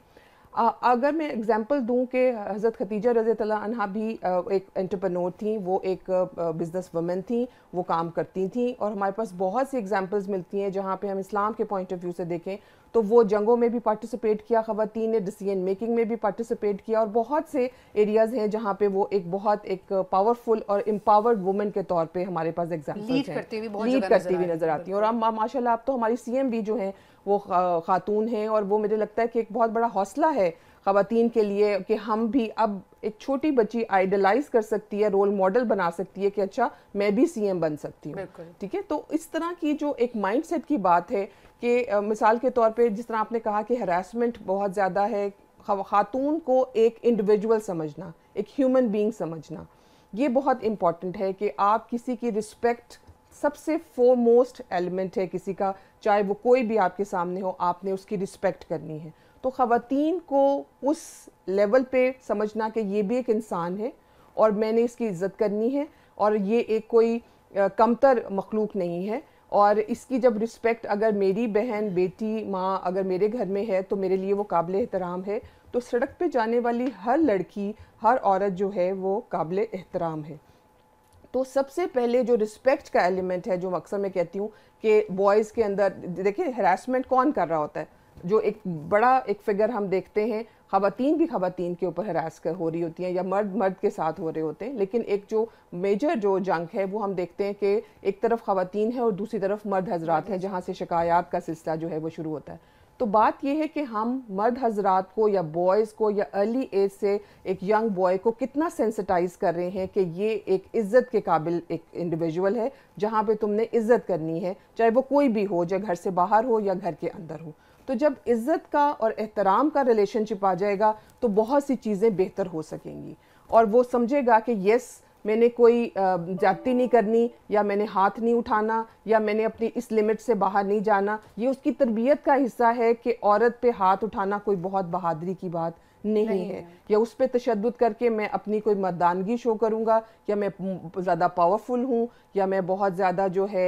अगर मैं एग्जांपल दूं कि हज़रत खतीजा रज़ी तला भी एक एंटरप्रेन्योर थी वो एक बिज़नेस वमेन थी वो काम करती थी और हमारे पास बहुत सी एग्जांपल्स मिलती हैं जहाँ पे हम इस्लाम के पॉइंट ऑफ व्यू से देखें तो वो जंगों में भी पार्टिसिपेट किया ख़वान ने डिसीजन मेकिंग में भी पार्टिसिपेट किया और बहुत से एरियाज़ हैं जहाँ पे वो एक बहुत एक पावरफुल और एम्पावर्ड वुमेन के तौर पर हमारे पास एग्जाम्पल लीड करती हुई नज़र आती हैं और हम माशाला आप तो हमारी सी भी जो हैं वो खातून हैं और वो मुझे लगता है कि एक बहुत बड़ा हौसला है ख़वान के लिए कि हम भी अब एक छोटी बच्ची आइडलाइज कर सकती है रोल मॉडल बना सकती है कि अच्छा मैं भी सीएम बन सकती हूँ ठीक है तो इस तरह की जो एक माइंडसेट की बात है कि मिसाल के तौर पे जिस तरह आपने कहा कि हरासमेंट बहुत ज़्यादा है खातून को एक इंडिविजुअल समझना एक ह्यूमन बींग समझना ये बहुत इम्पॉर्टेंट है कि आप किसी की रिस्पेक्ट सबसे मोस्ट एलिमेंट है किसी का चाहे वो कोई भी आपके सामने हो आपने उसकी रिस्पेक्ट करनी है तो ख़वान को उस लेवल पे समझना कि ये भी एक इंसान है और मैंने इसकी इज़्ज़त करनी है और ये एक कोई कमतर मखलूक नहीं है और इसकी जब रिस्पेक्ट अगर मेरी बहन बेटी माँ अगर मेरे घर में है तो मेरे लिए वो काबिल एहतराम है तो सड़क पे जाने वाली हर लड़की हर औरत जो है वो काबिल एहतराम है तो सबसे पहले जो रिस्पेक्ट का एलिमेंट है जो अक्सर मैं कहती हूँ कि बॉयज़ के अंदर देखिए हरासमेंट कौन कर रहा होता है जो एक बड़ा एक फिगर हम देखते हैं खातन भी खातन के ऊपर हरास कर हो रही होती हैं या मर्द मर्द के साथ हो रहे होते हैं लेकिन एक जो मेजर जो जंग है वो हम देखते हैं कि एक तरफ खातन है और दूसरी तरफ मर्द हजरात हैं जहाँ से शिकायात का सिलसिला जो है वो शुरू होता है तो बात यह है कि हम मर्द हजरात को या बॉयज़ को या अर्ली एज से एक यंग बॉय को कितना सेंसिटाइज कर रहे हैं कि ये एक इज़्ज़त के काबिल एक इंडिविजुअल है जहाँ पे तुमने इज़्ज़त करनी है चाहे वो कोई भी हो चाहे घर से बाहर हो या घर के अंदर हो तो जब इज़्ज़त का और एहतराम का रिलेशनशिप आ जाएगा तो बहुत सी चीज़ें बेहतर हो सकेंगी और वो समझेगा कि येस मैंने कोई जाति नहीं करनी या मैंने हाथ नहीं उठाना या मैंने अपनी इस लिमिट से बाहर नहीं जाना ये उसकी तरबियत का हिस्सा है कि औरत पे हाथ उठाना कोई बहुत बहादरी की बात नहीं, नहीं है या उस पर तशद करके मैं अपनी कोई मर्दानगी शो करूँगा या मैं ज़्यादा पावरफुल हूँ या मैं बहुत ज़्यादा जो है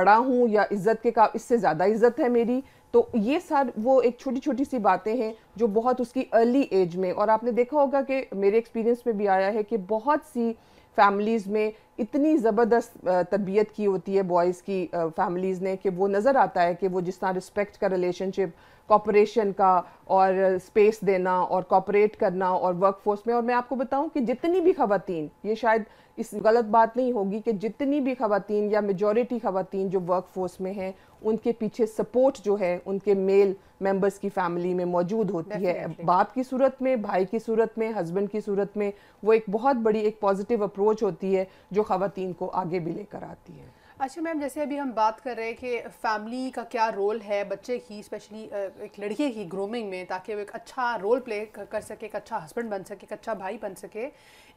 बड़ा हूँ या इज़्ज़त के का इससे ज़्यादा इज़्ज़त है मेरी तो ये सर वो एक छोटी छोटी सी बातें हैं जो बहुत उसकी अर्ली एज में और आपने देखा होगा कि मेरे एक्सपीरियंस में भी आया है कि बहुत सी फैमिलीज़ में इतनी ज़बरदस्त तरबियत की होती है बॉयज़ की फैमिलीज़ ने कि वो नज़र आता है कि वो जिस तरह रिस्पेक्ट का रिलेशनशिप कॉपरेशन का और स्पेस देना और कॉपरेट करना और वर्क फोर्स में और मैं आपको बताऊं कि जितनी भी खातन ये शायद इस गलत बात नहीं होगी कि जितनी भी खातन या मेजोरिटी खातन जो वर्क फोर्स में हैं उनके पीछे सपोर्ट जो है उनके मेल मेंबर्स की फैमिली में मौजूद होती है बाप की सूरत में भाई की सूरत में हस्बैंड की सूरत में वो एक बहुत बड़ी एक पॉजिटिव अप्रोच होती है जो खातन को आगे भी लेकर आती है अच्छा मैम जैसे अभी हम बात कर रहे हैं कि फैमिली का क्या रोल है बच्चे की स्पेशली एक लड़के की ग्रूमिंग में ताकि वो एक अच्छा रोल प्ले कर सके एक अच्छा हस्बैंड बन सके एक अच्छा भाई बन सके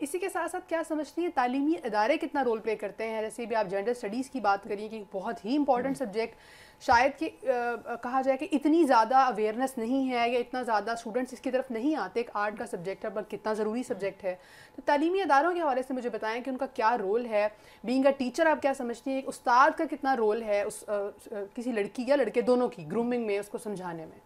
इसी के साथ साथ क्या समझती हैं तालीमी इदारे कितना रोल प्ले करते हैं जैसे भी आप जेंडर स्टडीज़ की बात करिए कि बहुत ही इंपॉर्टेंट हम्म। सब्जेक्ट शायद कि कहा जाए कि इतनी ज़्यादा अवेयरनेस नहीं है या इतना ज़्यादा स्टूडेंट्स इसकी तरफ नहीं आते एक आर्ट का सब्जेक्ट है पर कितना ज़रूरी सब्जेक्ट है तो तलीमी अदारों के हवाले से मुझे बताएं कि उनका क्या रोल है बींग अ टीचर आप क्या समझती हैं उस्ताद का कितना रोल है उस आ, किसी लड़की या लड़के दोनों की ग्रूमिंग में उसको समझाने में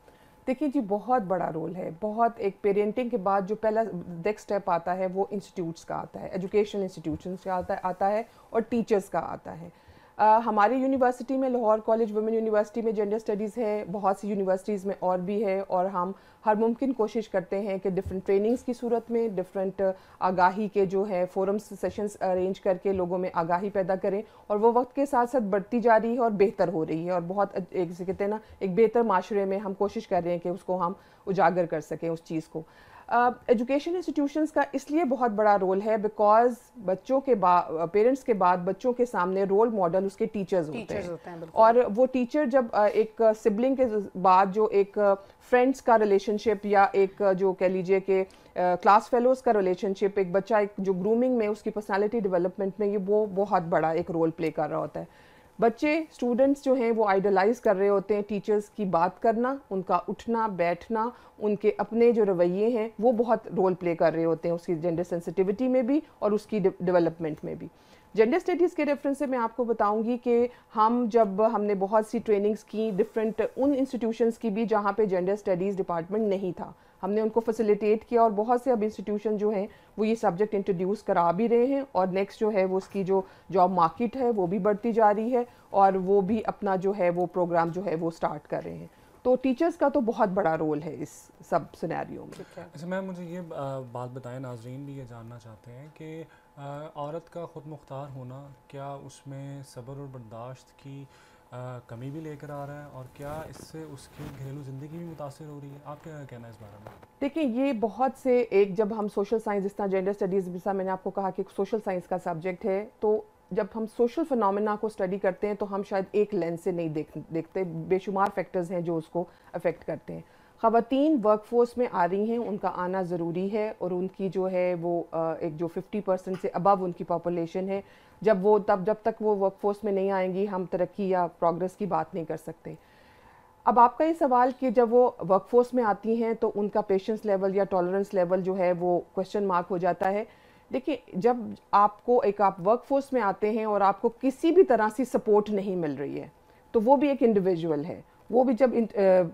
देखिए जी बहुत बड़ा रोल है बहुत एक पेरेंटिंग के बाद जो पहला नेक्स्ट स्टेप आता है वो इंस्टीट्यूट्स का आता है एजुकेशनल इंस्टीट्यूशन का आता है आता है और टीचर्स का आता है हमारी यूनिवर्सिटी में लाहौर कॉलेज वुमेन यूनिवर्सिटी में जेंडर स्टडीज़ है बहुत सी यूनिवर्सिटीज़ में और भी है और हम हर मुमकिन कोशिश करते हैं कि डिफरेंट ट्रेनिंग्स की सूरत में डिफरेंट आगाही के जो है फोरम्स सेशंस अरेंज करके लोगों में आगाही पैदा करें और वो वक्त के साथ साथ बढ़ती जा रही है और बेहतर हो रही है और बहुत एक कहते हैं ना एक बेहतर माशरे में हम कोशिश कर रहे हैं कि उसको हम उजागर कर सकें उस चीज़ को एजुकेशन uh, इंस्टीट्यूशंस का इसलिए बहुत बड़ा रोल है बिकॉज बच्चों के बाद पेरेंट्स के बाद बच्चों के सामने रोल मॉडल उसके टीचर्स होते, हैं होते हैं और वो टीचर जब एक सिबलिंग के बाद जो एक फ्रेंड्स का रिलेशनशिप या एक जो कह लीजिए कि क्लास फेलोज का रिलेशनशिप एक बच्चा एक जो ग्रूमिंग में उसकी पर्सनालिटी डेवलपमेंट में ये वो बहुत बड़ा एक रोल प्ले कर रहा होता है बच्चे स्टूडेंट्स जो हैं वो आइडलाइज़ कर रहे होते हैं टीचर्स की बात करना उनका उठना बैठना उनके अपने जो रवैये हैं वो बहुत रोल प्ले कर रहे होते हैं उसकी जेंडर सेंसिटिविटी में भी और उसकी डेवलपमेंट में भी जेंडर स्टडीज़ के रेफरेंस से मैं आपको बताऊंगी कि हम जब हमने बहुत सी ट्रेनिंग्स की डिफरेंट उन इंस्टीट्यूशंस की भी जहाँ पे जेंडर स्टडीज़ डिपार्टमेंट नहीं था हमने उनको फैसिलिटेट किया और बहुत से अब इंस्टीट्यूशन जो हैं वो ये सब्जेक्ट इंट्रोड्यूस करा भी रहे हैं और नेक्स्ट जो है वो उसकी जो जॉब मार्केट है वो भी बढ़ती जा रही है और वो भी अपना जो है वो प्रोग्राम जो है वो स्टार्ट कर रहे हैं तो टीचर्स का तो बहुत बड़ा रोल है इस सब सिनेरियो में अच्छा मैम मुझे ये बात बताएं नाजरीन भी ये जानना चाहते हैं कि औरत का ख़ुद मुख्तार होना क्या उसमें सब्र और बर्दाश्त की कमी भी लेकर आ रहा है और क्या इससे उसकी घरेलू ज़िंदगी भी मुतासर हो रही है आपके क्या कहना है इस बारे में देखिए ये बहुत से एक जब हम सोशल साइंस जिस तरह जेंडर स्टडीज़ जैसा मैंने आपको कहा कि सोशल साइंस का सब्जेक्ट है तो जब हम सोशल फिनमिना को स्टडी करते हैं तो हम शायद एक लेंस से नहीं देख देखते बेशुमार फैक्टर्स हैं जो उसको अफेक्ट करते हैं ख़वातीन वर्कफोर्स में आ रही हैं उनका आना ज़रूरी है और उनकी जो है वो एक जो 50 परसेंट से अबव उनकी पॉपुलेशन है जब वो तब जब तक वो वर्कफोर्स में नहीं आएंगी हम तरक्की या प्रोग्रेस की बात नहीं कर सकते अब आपका ये सवाल कि जब वो वर्कफोर्स में आती हैं तो उनका पेशेंस लेवल या टॉलरेंस लेवल जो है वो क्वेश्चन मार्क हो जाता है देखिए जब आपको एक आप वर्कफोर्स में आते हैं और आपको किसी भी तरह से सपोर्ट नहीं मिल रही है तो वो भी एक इंडिविजुअल है वो भी जब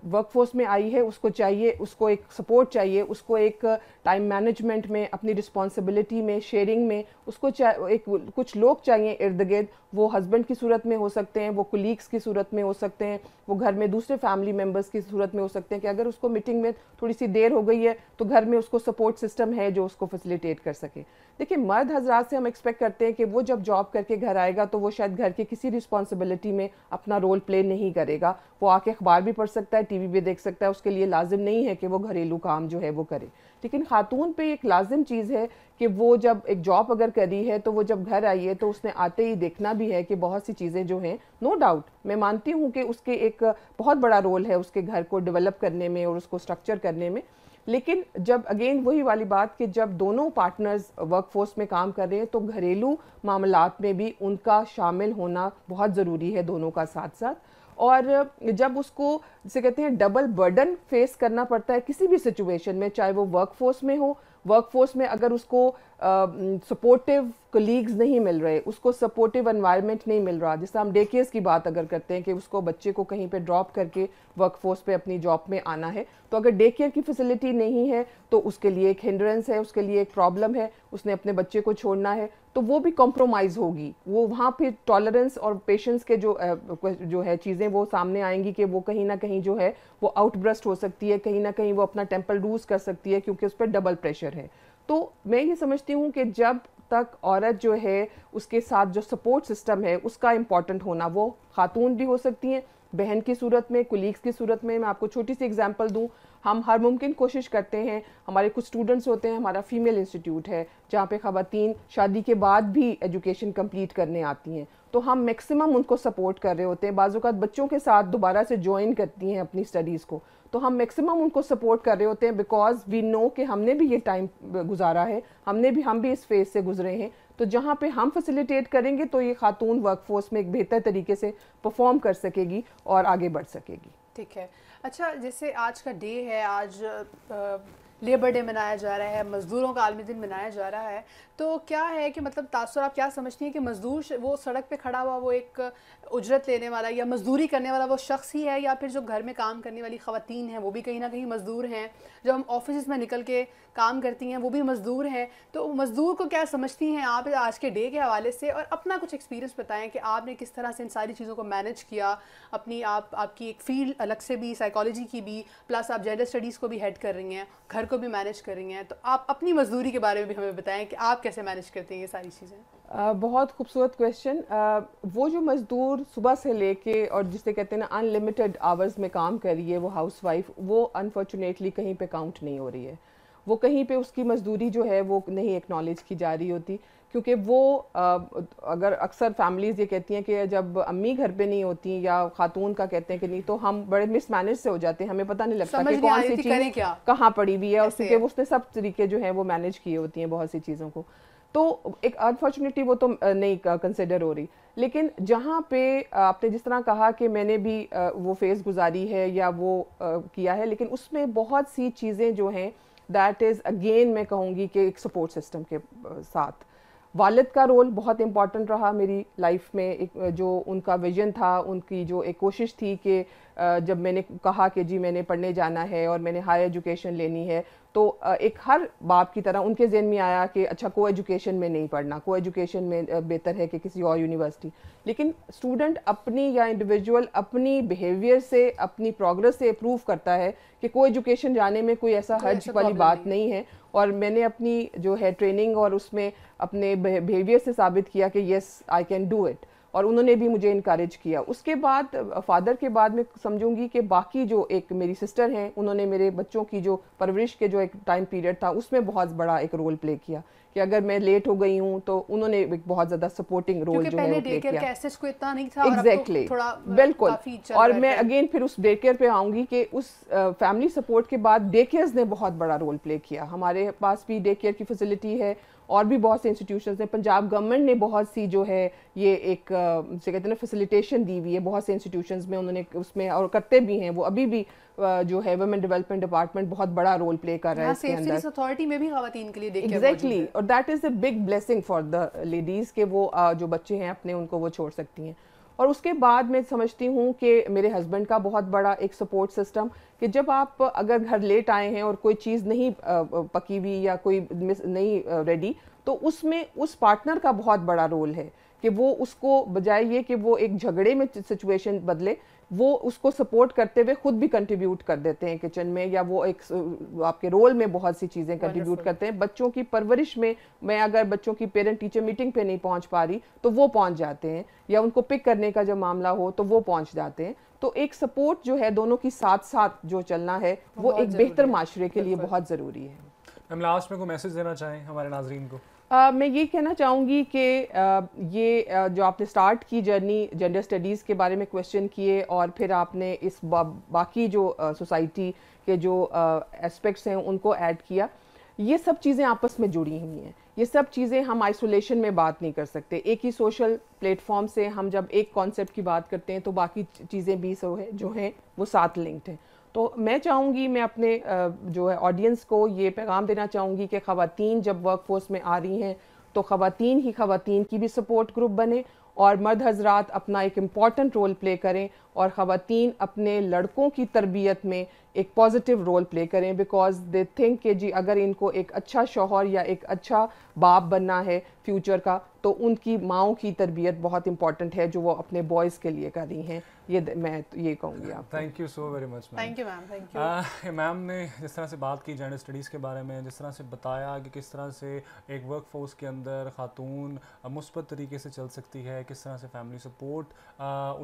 वर्कफोर्स में आई है उसको चाहिए उसको एक सपोर्ट चाहिए उसको एक टाइम मैनेजमेंट में अपनी रिस्पॉन्सिबिलिटी में शेयरिंग में उसको एक कुछ लोग चाहिए इर्द गिर्द वो हस्बैंड की सूरत में हो सकते हैं वो कुलीग्स की सूरत में हो सकते हैं वो घर में दूसरे फैमिली मेम्बर्स की सूरत में हो सकते हैं कि अगर उसको मीटिंग में थोड़ी सी देर हो गई है तो घर में उसको सपोर्ट सिस्टम है जो उसको फैसिलिटेट कर सके देखिए मर्द हजरात से हम एक्सपेक्ट करते हैं कि वो जब जॉब करके घर आएगा तो वो शायद घर के किसी रिस्पॉन्सिबिलिटी में अपना रोल प्ले नहीं करेगा वो आके के अखबार भी पढ़ सकता है टीवी भी देख सकता है उसके लिए लाजिम नहीं है कि वो घरेलू काम जो है वो करे लेकिन खातून पे एक लाजिम चीज़ है कि वो जब एक जॉब अगर करी है तो वो जब घर आई है तो उसने आते ही देखना भी है कि बहुत सी चीज़ें जो हैं नो डाउट मैं मानती हूँ कि उसके एक बहुत बड़ा रोल है उसके घर को डेवलप करने में और उसको स्ट्रक्चर करने में लेकिन जब अगेन वही वाली बात कि जब दोनों पार्टनर्स वर्कफोर्स में काम कर रहे हैं तो घरेलू मामलात में भी उनका शामिल होना बहुत ज़रूरी है दोनों का साथ साथ और जब उसको जिसे कहते हैं डबल बर्डन फेस करना पड़ता है किसी भी सिचुएशन में चाहे वो वर्कफोर्स में हो वर्कफोर्स में अगर उसको सपोर्टिव कलीग्स नहीं मिल रहे उसको सपोर्टिव एनवायरनमेंट नहीं मिल रहा जैसे हम डे केयर्स की बात अगर करते हैं कि उसको बच्चे को कहीं पे ड्रॉप करके वर्कफोर्स पे अपनी जॉब में आना है तो अगर डे केयर की फैसिलिटी नहीं है तो उसके लिए एक हिंड्रेंस है उसके लिए एक प्रॉब्लम है उसने अपने बच्चे को छोड़ना है तो वो भी कॉम्प्रोमाइज़ होगी वो वहाँ फिर टॉलरेंस और पेशेंस के जो जो है चीज़ें वो सामने आएंगी कि वो कहीं ना कहीं जो है वो आउटब्रस्ट हो सकती है कहीं ना कहीं वो अपना टेम्पल लूज़ कर सकती है क्योंकि उस पर डबल प्रेशर है तो मैं ये समझती हूँ कि जब तक औरत जो है उसके साथ जो सपोर्ट सिस्टम है उसका इम्पॉर्टेंट होना वो खातून भी हो सकती हैं बहन की सूरत में कुलीग्स की सूरत में मैं आपको छोटी सी एग्जांपल दूं हम हर मुमकिन कोशिश करते हैं हमारे कुछ स्टूडेंट्स होते हैं हमारा फीमेल इंस्टीट्यूट है जहाँ पे ख़वातीन शादी के बाद भी एजुकेशन कंप्लीट करने आती हैं तो हम मैक्सिमम उनको सपोर्ट कर रहे होते हैं बाज़ात बच्चों के साथ दोबारा से ज्वाइन करती हैं अपनी स्टडीज़ को तो हम मैक्सिमम उनको सपोर्ट कर रहे होते हैं बिकॉज वी नो कि हमने भी ये टाइम गुजारा है हमने भी हम भी इस फेज़ से गुजरे हैं तो जहाँ पे हम फैसिलिटेट करेंगे तो ये खातून वर्कफोर्स में एक बेहतर तरीके से परफॉर्म कर सकेगी और आगे बढ़ सकेगी ठीक है अच्छा जैसे आज का डे है आज लेबर डे मनाया जा रहा है मज़दूरों का आलमी दिन मनाया जा रहा है तो क्या है कि मतलब तासर आप क्या समझती हैं कि मज़दूर वो सड़क पे खड़ा हुआ वो एक उजरत लेने वाला या मज़दूरी करने वाला वो शख्स ही है या फिर जो घर में काम करने वाली ख़वान हैं वो भी कहीं ना कहीं मज़दूर हैं जब हम ऑफिस में निकल के काम करती हैं वो भी मज़दूर हैं तो मज़दूर को क्या समझती हैं आप आज के डे के हवाले से और अपना कुछ एक्सपीरियंस बताएं कि आपने किस तरह से इन सारी चीज़ों को मैनेज किया अपनी आप आपकी एक फील्ड अलग से भी साइकोलॉजी की भी प्लस आप जेंडर स्टडीज़ को भी हेड कर रही हैं घर को भी मैनेज कर रही हैं तो आप अपनी मज़दूरी के बारे में भी हमें बताएं कि आप कैसे मैनेज करती हैं ये सारी चीज़ें बहुत खूबसूरत क्वेश्चन वो जो मज़दूर सुबह से लेके और जिसे कहते हैं ना अनलिमिटेड आवर्स में काम कर रही है वो हाउसवाइफ वो अनफॉर्चुनेटली कहीं पे काउंट नहीं हो रही है वो कहीं पे उसकी मजदूरी जो है वो नहीं एक्नॉलेज की जा रही होती क्योंकि वो अगर अक्सर फैमिलीज़ ये कहती हैं कि जब अम्मी घर पे नहीं होती या खातून का कहते हैं कि नहीं तो हम बड़े मिसमैनेज से हो जाते हैं हमें पता नहीं लगता कि कौन सी चीज़ कहाँ पड़ी हुई है और क्योंकि उसने सब तरीके जो हैं वो मैनेज किए होती हैं बहुत सी चीज़ों को तो एक अनफॉर्चुनेटली वो तो नहीं कंसिडर हो रही लेकिन जहाँ पे आपने जिस तरह कहा कि मैंने भी वो फेस गुजारी है या वो किया है लेकिन उसमें बहुत सी चीज़ें जो हैं दैट इज़ अगेन मैं कहूँगी कि एक सपोर्ट सिस्टम के साथ वालद का रोल बहुत इंपॉर्टेंट रहा मेरी लाइफ में एक जो उनका विजन था उनकी जो एक कोशिश थी कि जब मैंने कहा कि जी मैंने पढ़ने जाना है और मैंने हायर एजुकेशन लेनी है तो एक हर बाप की तरह उनके जहन में आया कि अच्छा को एजुकेशन में नहीं पढ़ना को एजुकेशन में बेहतर है कि किसी और यूनिवर्सिटी लेकिन स्टूडेंट अपनी या इंडिविजुअल अपनी बिहेवियर से अपनी प्रोग्रेस से अप्रूव करता है कि को एजुकेशन जाने में कोई ऐसा हर्ज वाली बात नहीं है और मैंने अपनी जो है ट्रेनिंग और उसमें अपने बिहेवियर से साबित किया कि yes I can do it और उन्होंने भी मुझे इनक्रेज किया उसके बाद फादर के बाद मैं समझूंगी कि बाकी जो एक मेरी सिस्टर हैं उन्होंने मेरे बच्चों की जो परवरिश के जो एक टाइम पीरियड था उसमें बहुत बड़ा एक रोल प्ले किया कि अगर मैं लेट हो गई हूँ तो उन्होंने एक बहुत ज्यादा सपोर्टिंग रोल जो है प्ले किया एग्जैक्टली तो exactly, बिल्कुल और मैं अगेन फिर उस डे केयर पे आऊंगी कि उस फैमिली सपोर्ट के बाद डे केयर्स ने बहुत बड़ा रोल प्ले किया हमारे पास भी डे केयर की फैसिलिटी है और भी बहुत से इंस्टीट्यूशन हैं पंजाब गवर्नमेंट ने बहुत सी जो है ये एक जैसे कहते हैं ना फैसिलिटेशन दी हुई है बहुत से इंस्टीट्यूशन में उन्होंने उसमें और करते भी हैं वो अभी भी जो है वुमेन डेवलपमेंट डिपार्टमेंट बहुत बड़ा रोल प्ले कर रहा है हाँ, अथॉरिटी में भी खातन के लिए एग्जैक्टली और that is a big blessing for the ladies के वो जो बच्चे हैं अपने उनको वो छोड़ सकती हैं और उसके बाद मैं समझती हूँ कि मेरे हस्बैंड का बहुत बड़ा एक सपोर्ट सिस्टम कि जब आप अगर घर लेट आए हैं और कोई चीज़ नहीं पकी हुई या कोई नहीं रेडी तो उसमें उस पार्टनर का बहुत बड़ा रोल है कि वो उसको बजाय ये कि वो एक झगड़े में सिचुएशन बदले वो उसको सपोर्ट करते हुए खुद भी कंट्रीब्यूट कर देते हैं किचन में या वो एक आपके रोल में बहुत सी चीज़ें कंट्रीब्यूट करते हैं बच्चों की परवरिश में मैं अगर बच्चों की पेरेंट टीचर मीटिंग पे नहीं पहुंच पा रही तो वो पहुंच जाते हैं या उनको पिक करने का जब मामला हो तो वो पहुंच जाते हैं तो एक सपोर्ट जो है दोनों की साथ साथ जो चलना है वो एक बेहतर माशरे के लिए बहुत ज़रूरी है हम लास्ट में को मैसेज देना चाहें हमारे नाजरीन को मैं ये कहना चाहूँगी कि ये जो आपने स्टार्ट की जर्नी जेंडर स्टडीज़ के बारे में क्वेश्चन किए और फिर आपने इस बा, बाकी जो सोसाइटी के जो एस्पेक्ट्स हैं उनको ऐड किया ये सब चीज़ें आपस में जुड़ी हुई हैं ये सब चीज़ें हम आइसोलेशन में बात नहीं कर सकते एक ही सोशल प्लेटफॉर्म से हम जब एक कॉन्सेप्ट की बात करते हैं तो बाकी चीज़ें भी सो है जो हैं वो साथ लिंक्ड हैं तो मैं चाहूँगी मैं अपने जो है ऑडियंस को ये पैगाम देना चाहूँगी कि खातन जब वर्क फोर्स में आ रही हैं तो ख़वान ही ख़वातीन की भी सपोर्ट ग्रुप बने और मर्द हजरात अपना एक इम्पॉर्टेंट रोल प्ले करें और ख़वान अपने लड़कों की तरबियत में एक पॉजिटिव रोल प्ले करें बिकॉज दे थिंक के जी अगर इनको एक अच्छा शोहर या एक अच्छा बाप बनना है फ्यूचर का तो उनकी माओ की तरबियत बहुत इंपॉर्टेंट है जो वो अपने बॉयज़ के लिए कर रही हैं ये मैं तो ये कहूँगी आप thank you so very much thank you ma'am thank you ma'am ने जिस तरह से बात की जेंडर स्टडीज़ के बारे में जिस तरह से बताया कि किस तरह से एक वर्क फोर्स के अंदर खातून मुस्बत तरीके से चल सकती है किस तरह से फैमिली सपोर्ट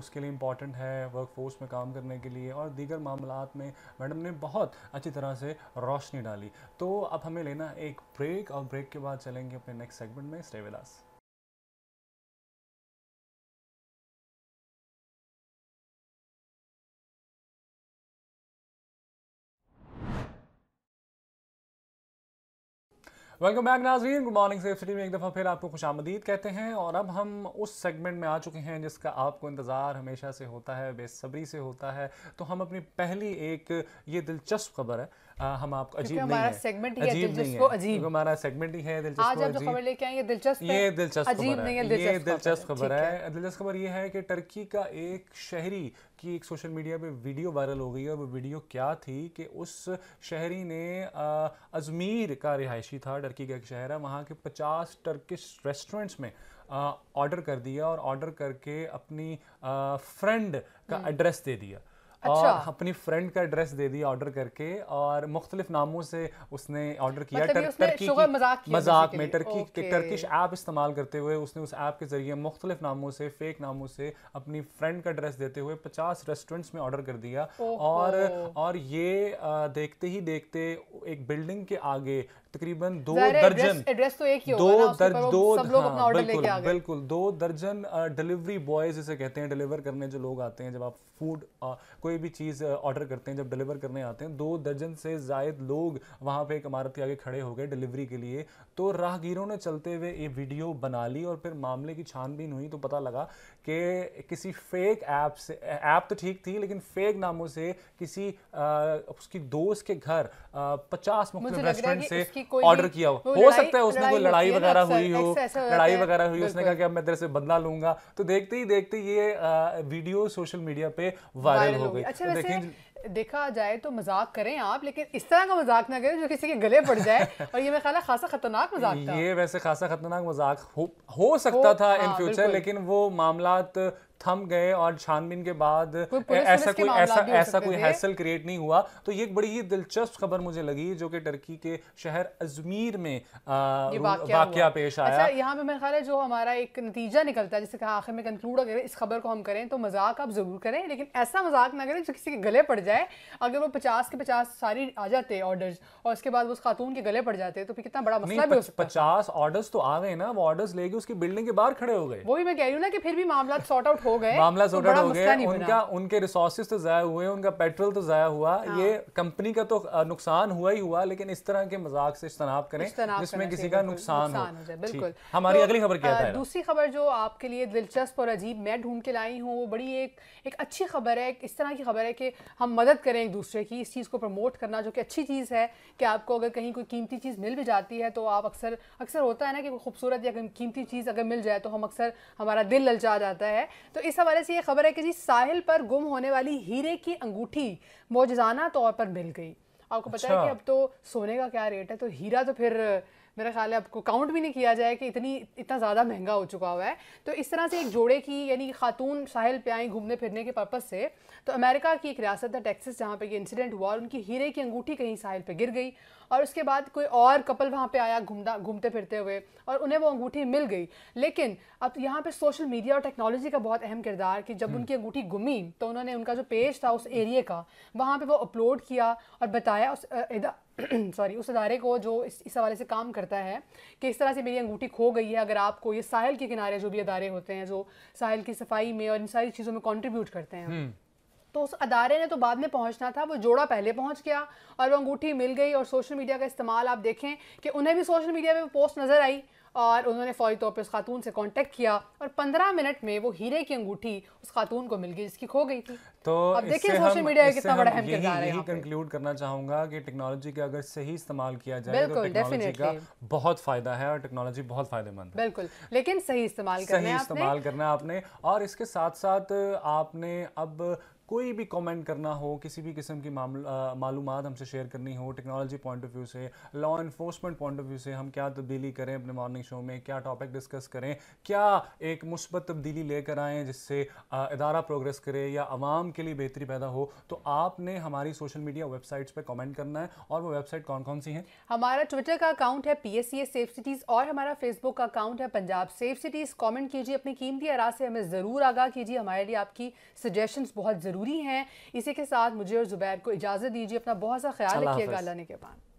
उसके लिए इम्पॉर्टेंट है वर्क फोर्स में काम करने के लिए और दीगर मामला में मैडम ने बहुत अच्छी तरह से रोशनी डाली तो अब हमें लेना एक ब्रेक और ब्रेक के बाद चलेंगे अपने नेक्स्ट सेगमेंट में स्टेविलास वेलकम बैक नाजरीन गुड मॉर्निंग सेफ सिटी में एक दफ़ा फिर आपको खुश आमदीद कहते हैं और अब हम उस सेगमेंट में आ चुके हैं जिसका आपको इंतज़ार हमेशा से होता है बेसब्री से होता है तो हम अपनी पहली एक ये दिलचस्प खबर है हम आपको अजीब नहीं है सेगमेंट ही अजीब नहीं है अजीब हमारा सेगमेंट ही है दिलचस्प आज आप जो खबर लेके आए ये दिलचस्प ये दिलचस्प अजीब नहीं है ये दिलचस्प खबर है दिलचस्प खबर ये है कि टर्की का एक शहरी की एक सोशल मीडिया पे वीडियो वायरल हो गई और वो वीडियो क्या थी कि उस शहरी ने अजमीर का रिहायशी था टर्की का एक शहर है वहाँ के पचास टर्किश रेस्टोरेंट्स में ऑर्डर कर दिया और ऑर्डर करके अपनी फ्रेंड का हम्म। एड्रेस दे दिया अच्छा अपनी फ्रेंड का एड्रेस दे दिया ऑर्डर करके और मुख्तलिफ नामों से उसने ऑर्डर किया टर्की मतलब मजाक, में टर्की के टर्किश ऐप इस्तेमाल करते हुए उसने उस ऐप के जरिए मुख्तलिफ नामों से फेक नामों से अपनी फ्रेंड का एड्रेस देते हुए पचास रेस्टोरेंट्स में ऑर्डर कर दिया और और ये देखते ही देखते एक बिल्डिंग के आगे तकरीबन दो दर्जन एड्रेस तो एक ही दो दर्ज दो सब लोग हाँ, अपना लेके आ बिल्कुल दो दर्जन डिलीवरी बॉयज जिसे कहते हैं डिलीवर करने जो लोग आते हैं जब आप फूड कोई भी चीज़ ऑर्डर करते हैं जब डिलीवर करने आते हैं दो दर्जन से जायद लोग वहां पे एक इमारत के आगे खड़े हो गए डिलीवरी के लिए तो राहगीरों ने चलते हुए ये वीडियो बना ली और फिर मामले की छानबीन हुई तो पता लगा कि किसी फेक ऐप से ऐप तो ठीक थी लेकिन फेक नामों से किसी आ, उसकी दोस्त के घर पचास मुख्य रेस्टोरेंट से ऑर्डर किया हो हो सकता है उसने कोई लड़ाई वगैरह हुई हो लड़ाई वगैरह हुई उसने कहा कि अब मैं तेरे से बदला लूंगा तो देखते ही देखते ये वीडियो सोशल मीडिया पे वायरल हो गई लेकिन देखा जाए तो मजाक करें आप लेकिन इस तरह का मजाक ना करें जो किसी के गले पड़ जाए और ये मेरा खासा खतरनाक मजाक था ये वैसे खासा खतरनाक मजाक हो, हो सकता हो, था इन फ्यूचर हाँ, लेकिन वो मामला थम गए और छानबीन के बाद ऐसा कोई ऐसा ऐसा कोई हैसल क्रिएट नहीं हुआ तो ये एक बड़ी ही दिलचस्प खबर मुझे लगी जो कि टर्की के शहर अजमीर में वाक्य पेश आया अच्छा, यहाँ पे मेरा ख्याल है जो हमारा एक नतीजा निकलता है जिसे कहा आखिर में कंक्लूड अगर इस खबर को हम करें तो मजाक आप जरूर करें लेकिन ऐसा मजाक ना करें जो किसी के गले पड़ जाए अगर वो पचास के पचास सारी आ जाते ऑर्डर्स और उसके बाद उस खातून के गले पड़ जाते तो फिर कितना बड़ा मसला भी पचास ऑर्डर्स तो आ गए ना वो ऑर्डर्स लेके उसकी बिल्डिंग के बाहर खड़े हो गए वही मैं कह रही हूँ ना कि फिर भी मामला सॉर्ट आउट हो गए मामला सॉर्ट तो आउट हो गया उनका उनके रिसोर्सेज तो ज़ाया हुए उनका पेट्रोल तो ज़ाया हुआ हाँ। ये कंपनी का तो नुकसान हुआ ही हुआ लेकिन इस तरह के मजाक से इज्तनाब करें जिसमें किसी का नुकसान हो बिल्कुल हमारी तो, अगली खबर क्या है दूसरी खबर जो आपके लिए दिलचस्प और अजीब मैं ढूंढ के लाई हूँ वो बड़ी एक एक अच्छी खबर है इस तरह की खबर है कि हम मदद करें एक दूसरे की इस चीज़ को प्रमोट करना जो कि अच्छी चीज़ है कि आपको अगर कहीं कोई कीमती चीज़ मिल भी जाती है तो आप अक्सर अक्सर होता है ना कि कोई खूबसूरत या कीमती चीज़ अगर मिल जाए तो हम अक्सर हमारा दिल ललचा जाता है तो तो इस हवाले से ये खबर है कि जी साहिल पर गुम होने वाली हीरे की अंगूठी मोजाना तौर पर मिल गई आपको पता है कि अच्छा। अब तो सोने का क्या रेट है तो हीरा तो फिर मेरा ख्याल है आपको काउंट भी नहीं किया जाए कि इतनी इतना ज़्यादा महंगा हो चुका हुआ है तो इस तरह से एक जोड़े की यानी खातून साहिल पे आई घूमने फिरने के पर्पज़ से तो अमेरिका की एक रियासत है टेक्सस जहाँ पर यह इंसिडेंट हुआ और उनकी हीरे की अंगूठी कहीं साहिल पर गिर गई और उसके बाद कोई और कपल वहाँ पे आया घूमता घूमते फिरते हुए और उन्हें वो अंगूठी मिल गई लेकिन अब यहाँ पे सोशल मीडिया और टेक्नोलॉजी का बहुत अहम किरदार कि जब हम्म। उनकी अंगूठी घुमी तो उन्होंने उनका जो पेज था उस एरिए का वहाँ पर वो अपलोड किया और बताया उस सॉरी उस अदारे को जो इस इस हवाले से काम करता है कि इस तरह से मेरी अंगूठी खो गई है अगर आपको ये साहिल के किनारे जो भी अदारे होते हैं जो साहिल की सफाई में और इन सारी चीज़ों में कॉन्ट्रीब्यूट करते हैं हम्म। तो उस अदारे ने तो बाद में पहुंचना था वो जोड़ा पहले पहुंच गया और वो अंगूठी मिल गई और सोशल मीडिया का इस्तेमाल आप देखें कि उन्हें भी सोशल मीडिया पे पोस्ट नज़र आई और उन्होंने फौरी तौर पर उस खातून से कांटेक्ट किया और पंद्रह मिनट में वो हीरे की अंगूठी उस खातून को मिल गई जिसकी खो गई थी तो अब देखिए सोशल मीडिया कितना बड़ा अहम किरदार है यही कंक्लूड करना चाहूंगा कि टेक्नोलॉजी का अगर सही इस्तेमाल किया जाए तो टेक्नोलॉजी का बहुत फायदा है और टेक्नोलॉजी बहुत फायदेमंद है बिल्कुल लेकिन सही इस्तेमाल करना सही इस्तेमाल करना आपने और इसके साथ साथ आपने अब कोई भी कमेंट करना हो किसी भी किस्म की मालूम हमसे शेयर करनी हो टेक्नोलॉजी पॉइंट ऑफ व्यू से law enforcement point of view से हम क्या तब्दीली करें अपने मॉर्निंग शो में क्या टॉपिक डिस्कस करें क्या एक मुस्बत तब्दीली लेकर आएँ जिससे इदारा प्रोग्रेस करे या आवाम के लिए बेहतरी पैदा हो तो आपने हमारी सोशल मीडिया वेबसाइट्स पर कॉमेंट करना है और वो वेबसाइट कौन कौन सी हैं हमारा ट्विटर का अकाउंट है पी एस सेफ सिटीज़ और हमारा फेसबुक का अकाउंट है पंजाब सेफ सिटीज़ कॉमेंट कीजिए अपनी कीमती आरा से हमें ज़रूर आगाह कीजिए हमारे लिए आपकी सजेशन बहुत ज़रूर ज़रूरी हैं इसी के साथ मुझे और ज़ुबैर को इजाज़त दीजिए अपना बहुत सा ख्याल रखिएगा अल्लाह ने के पान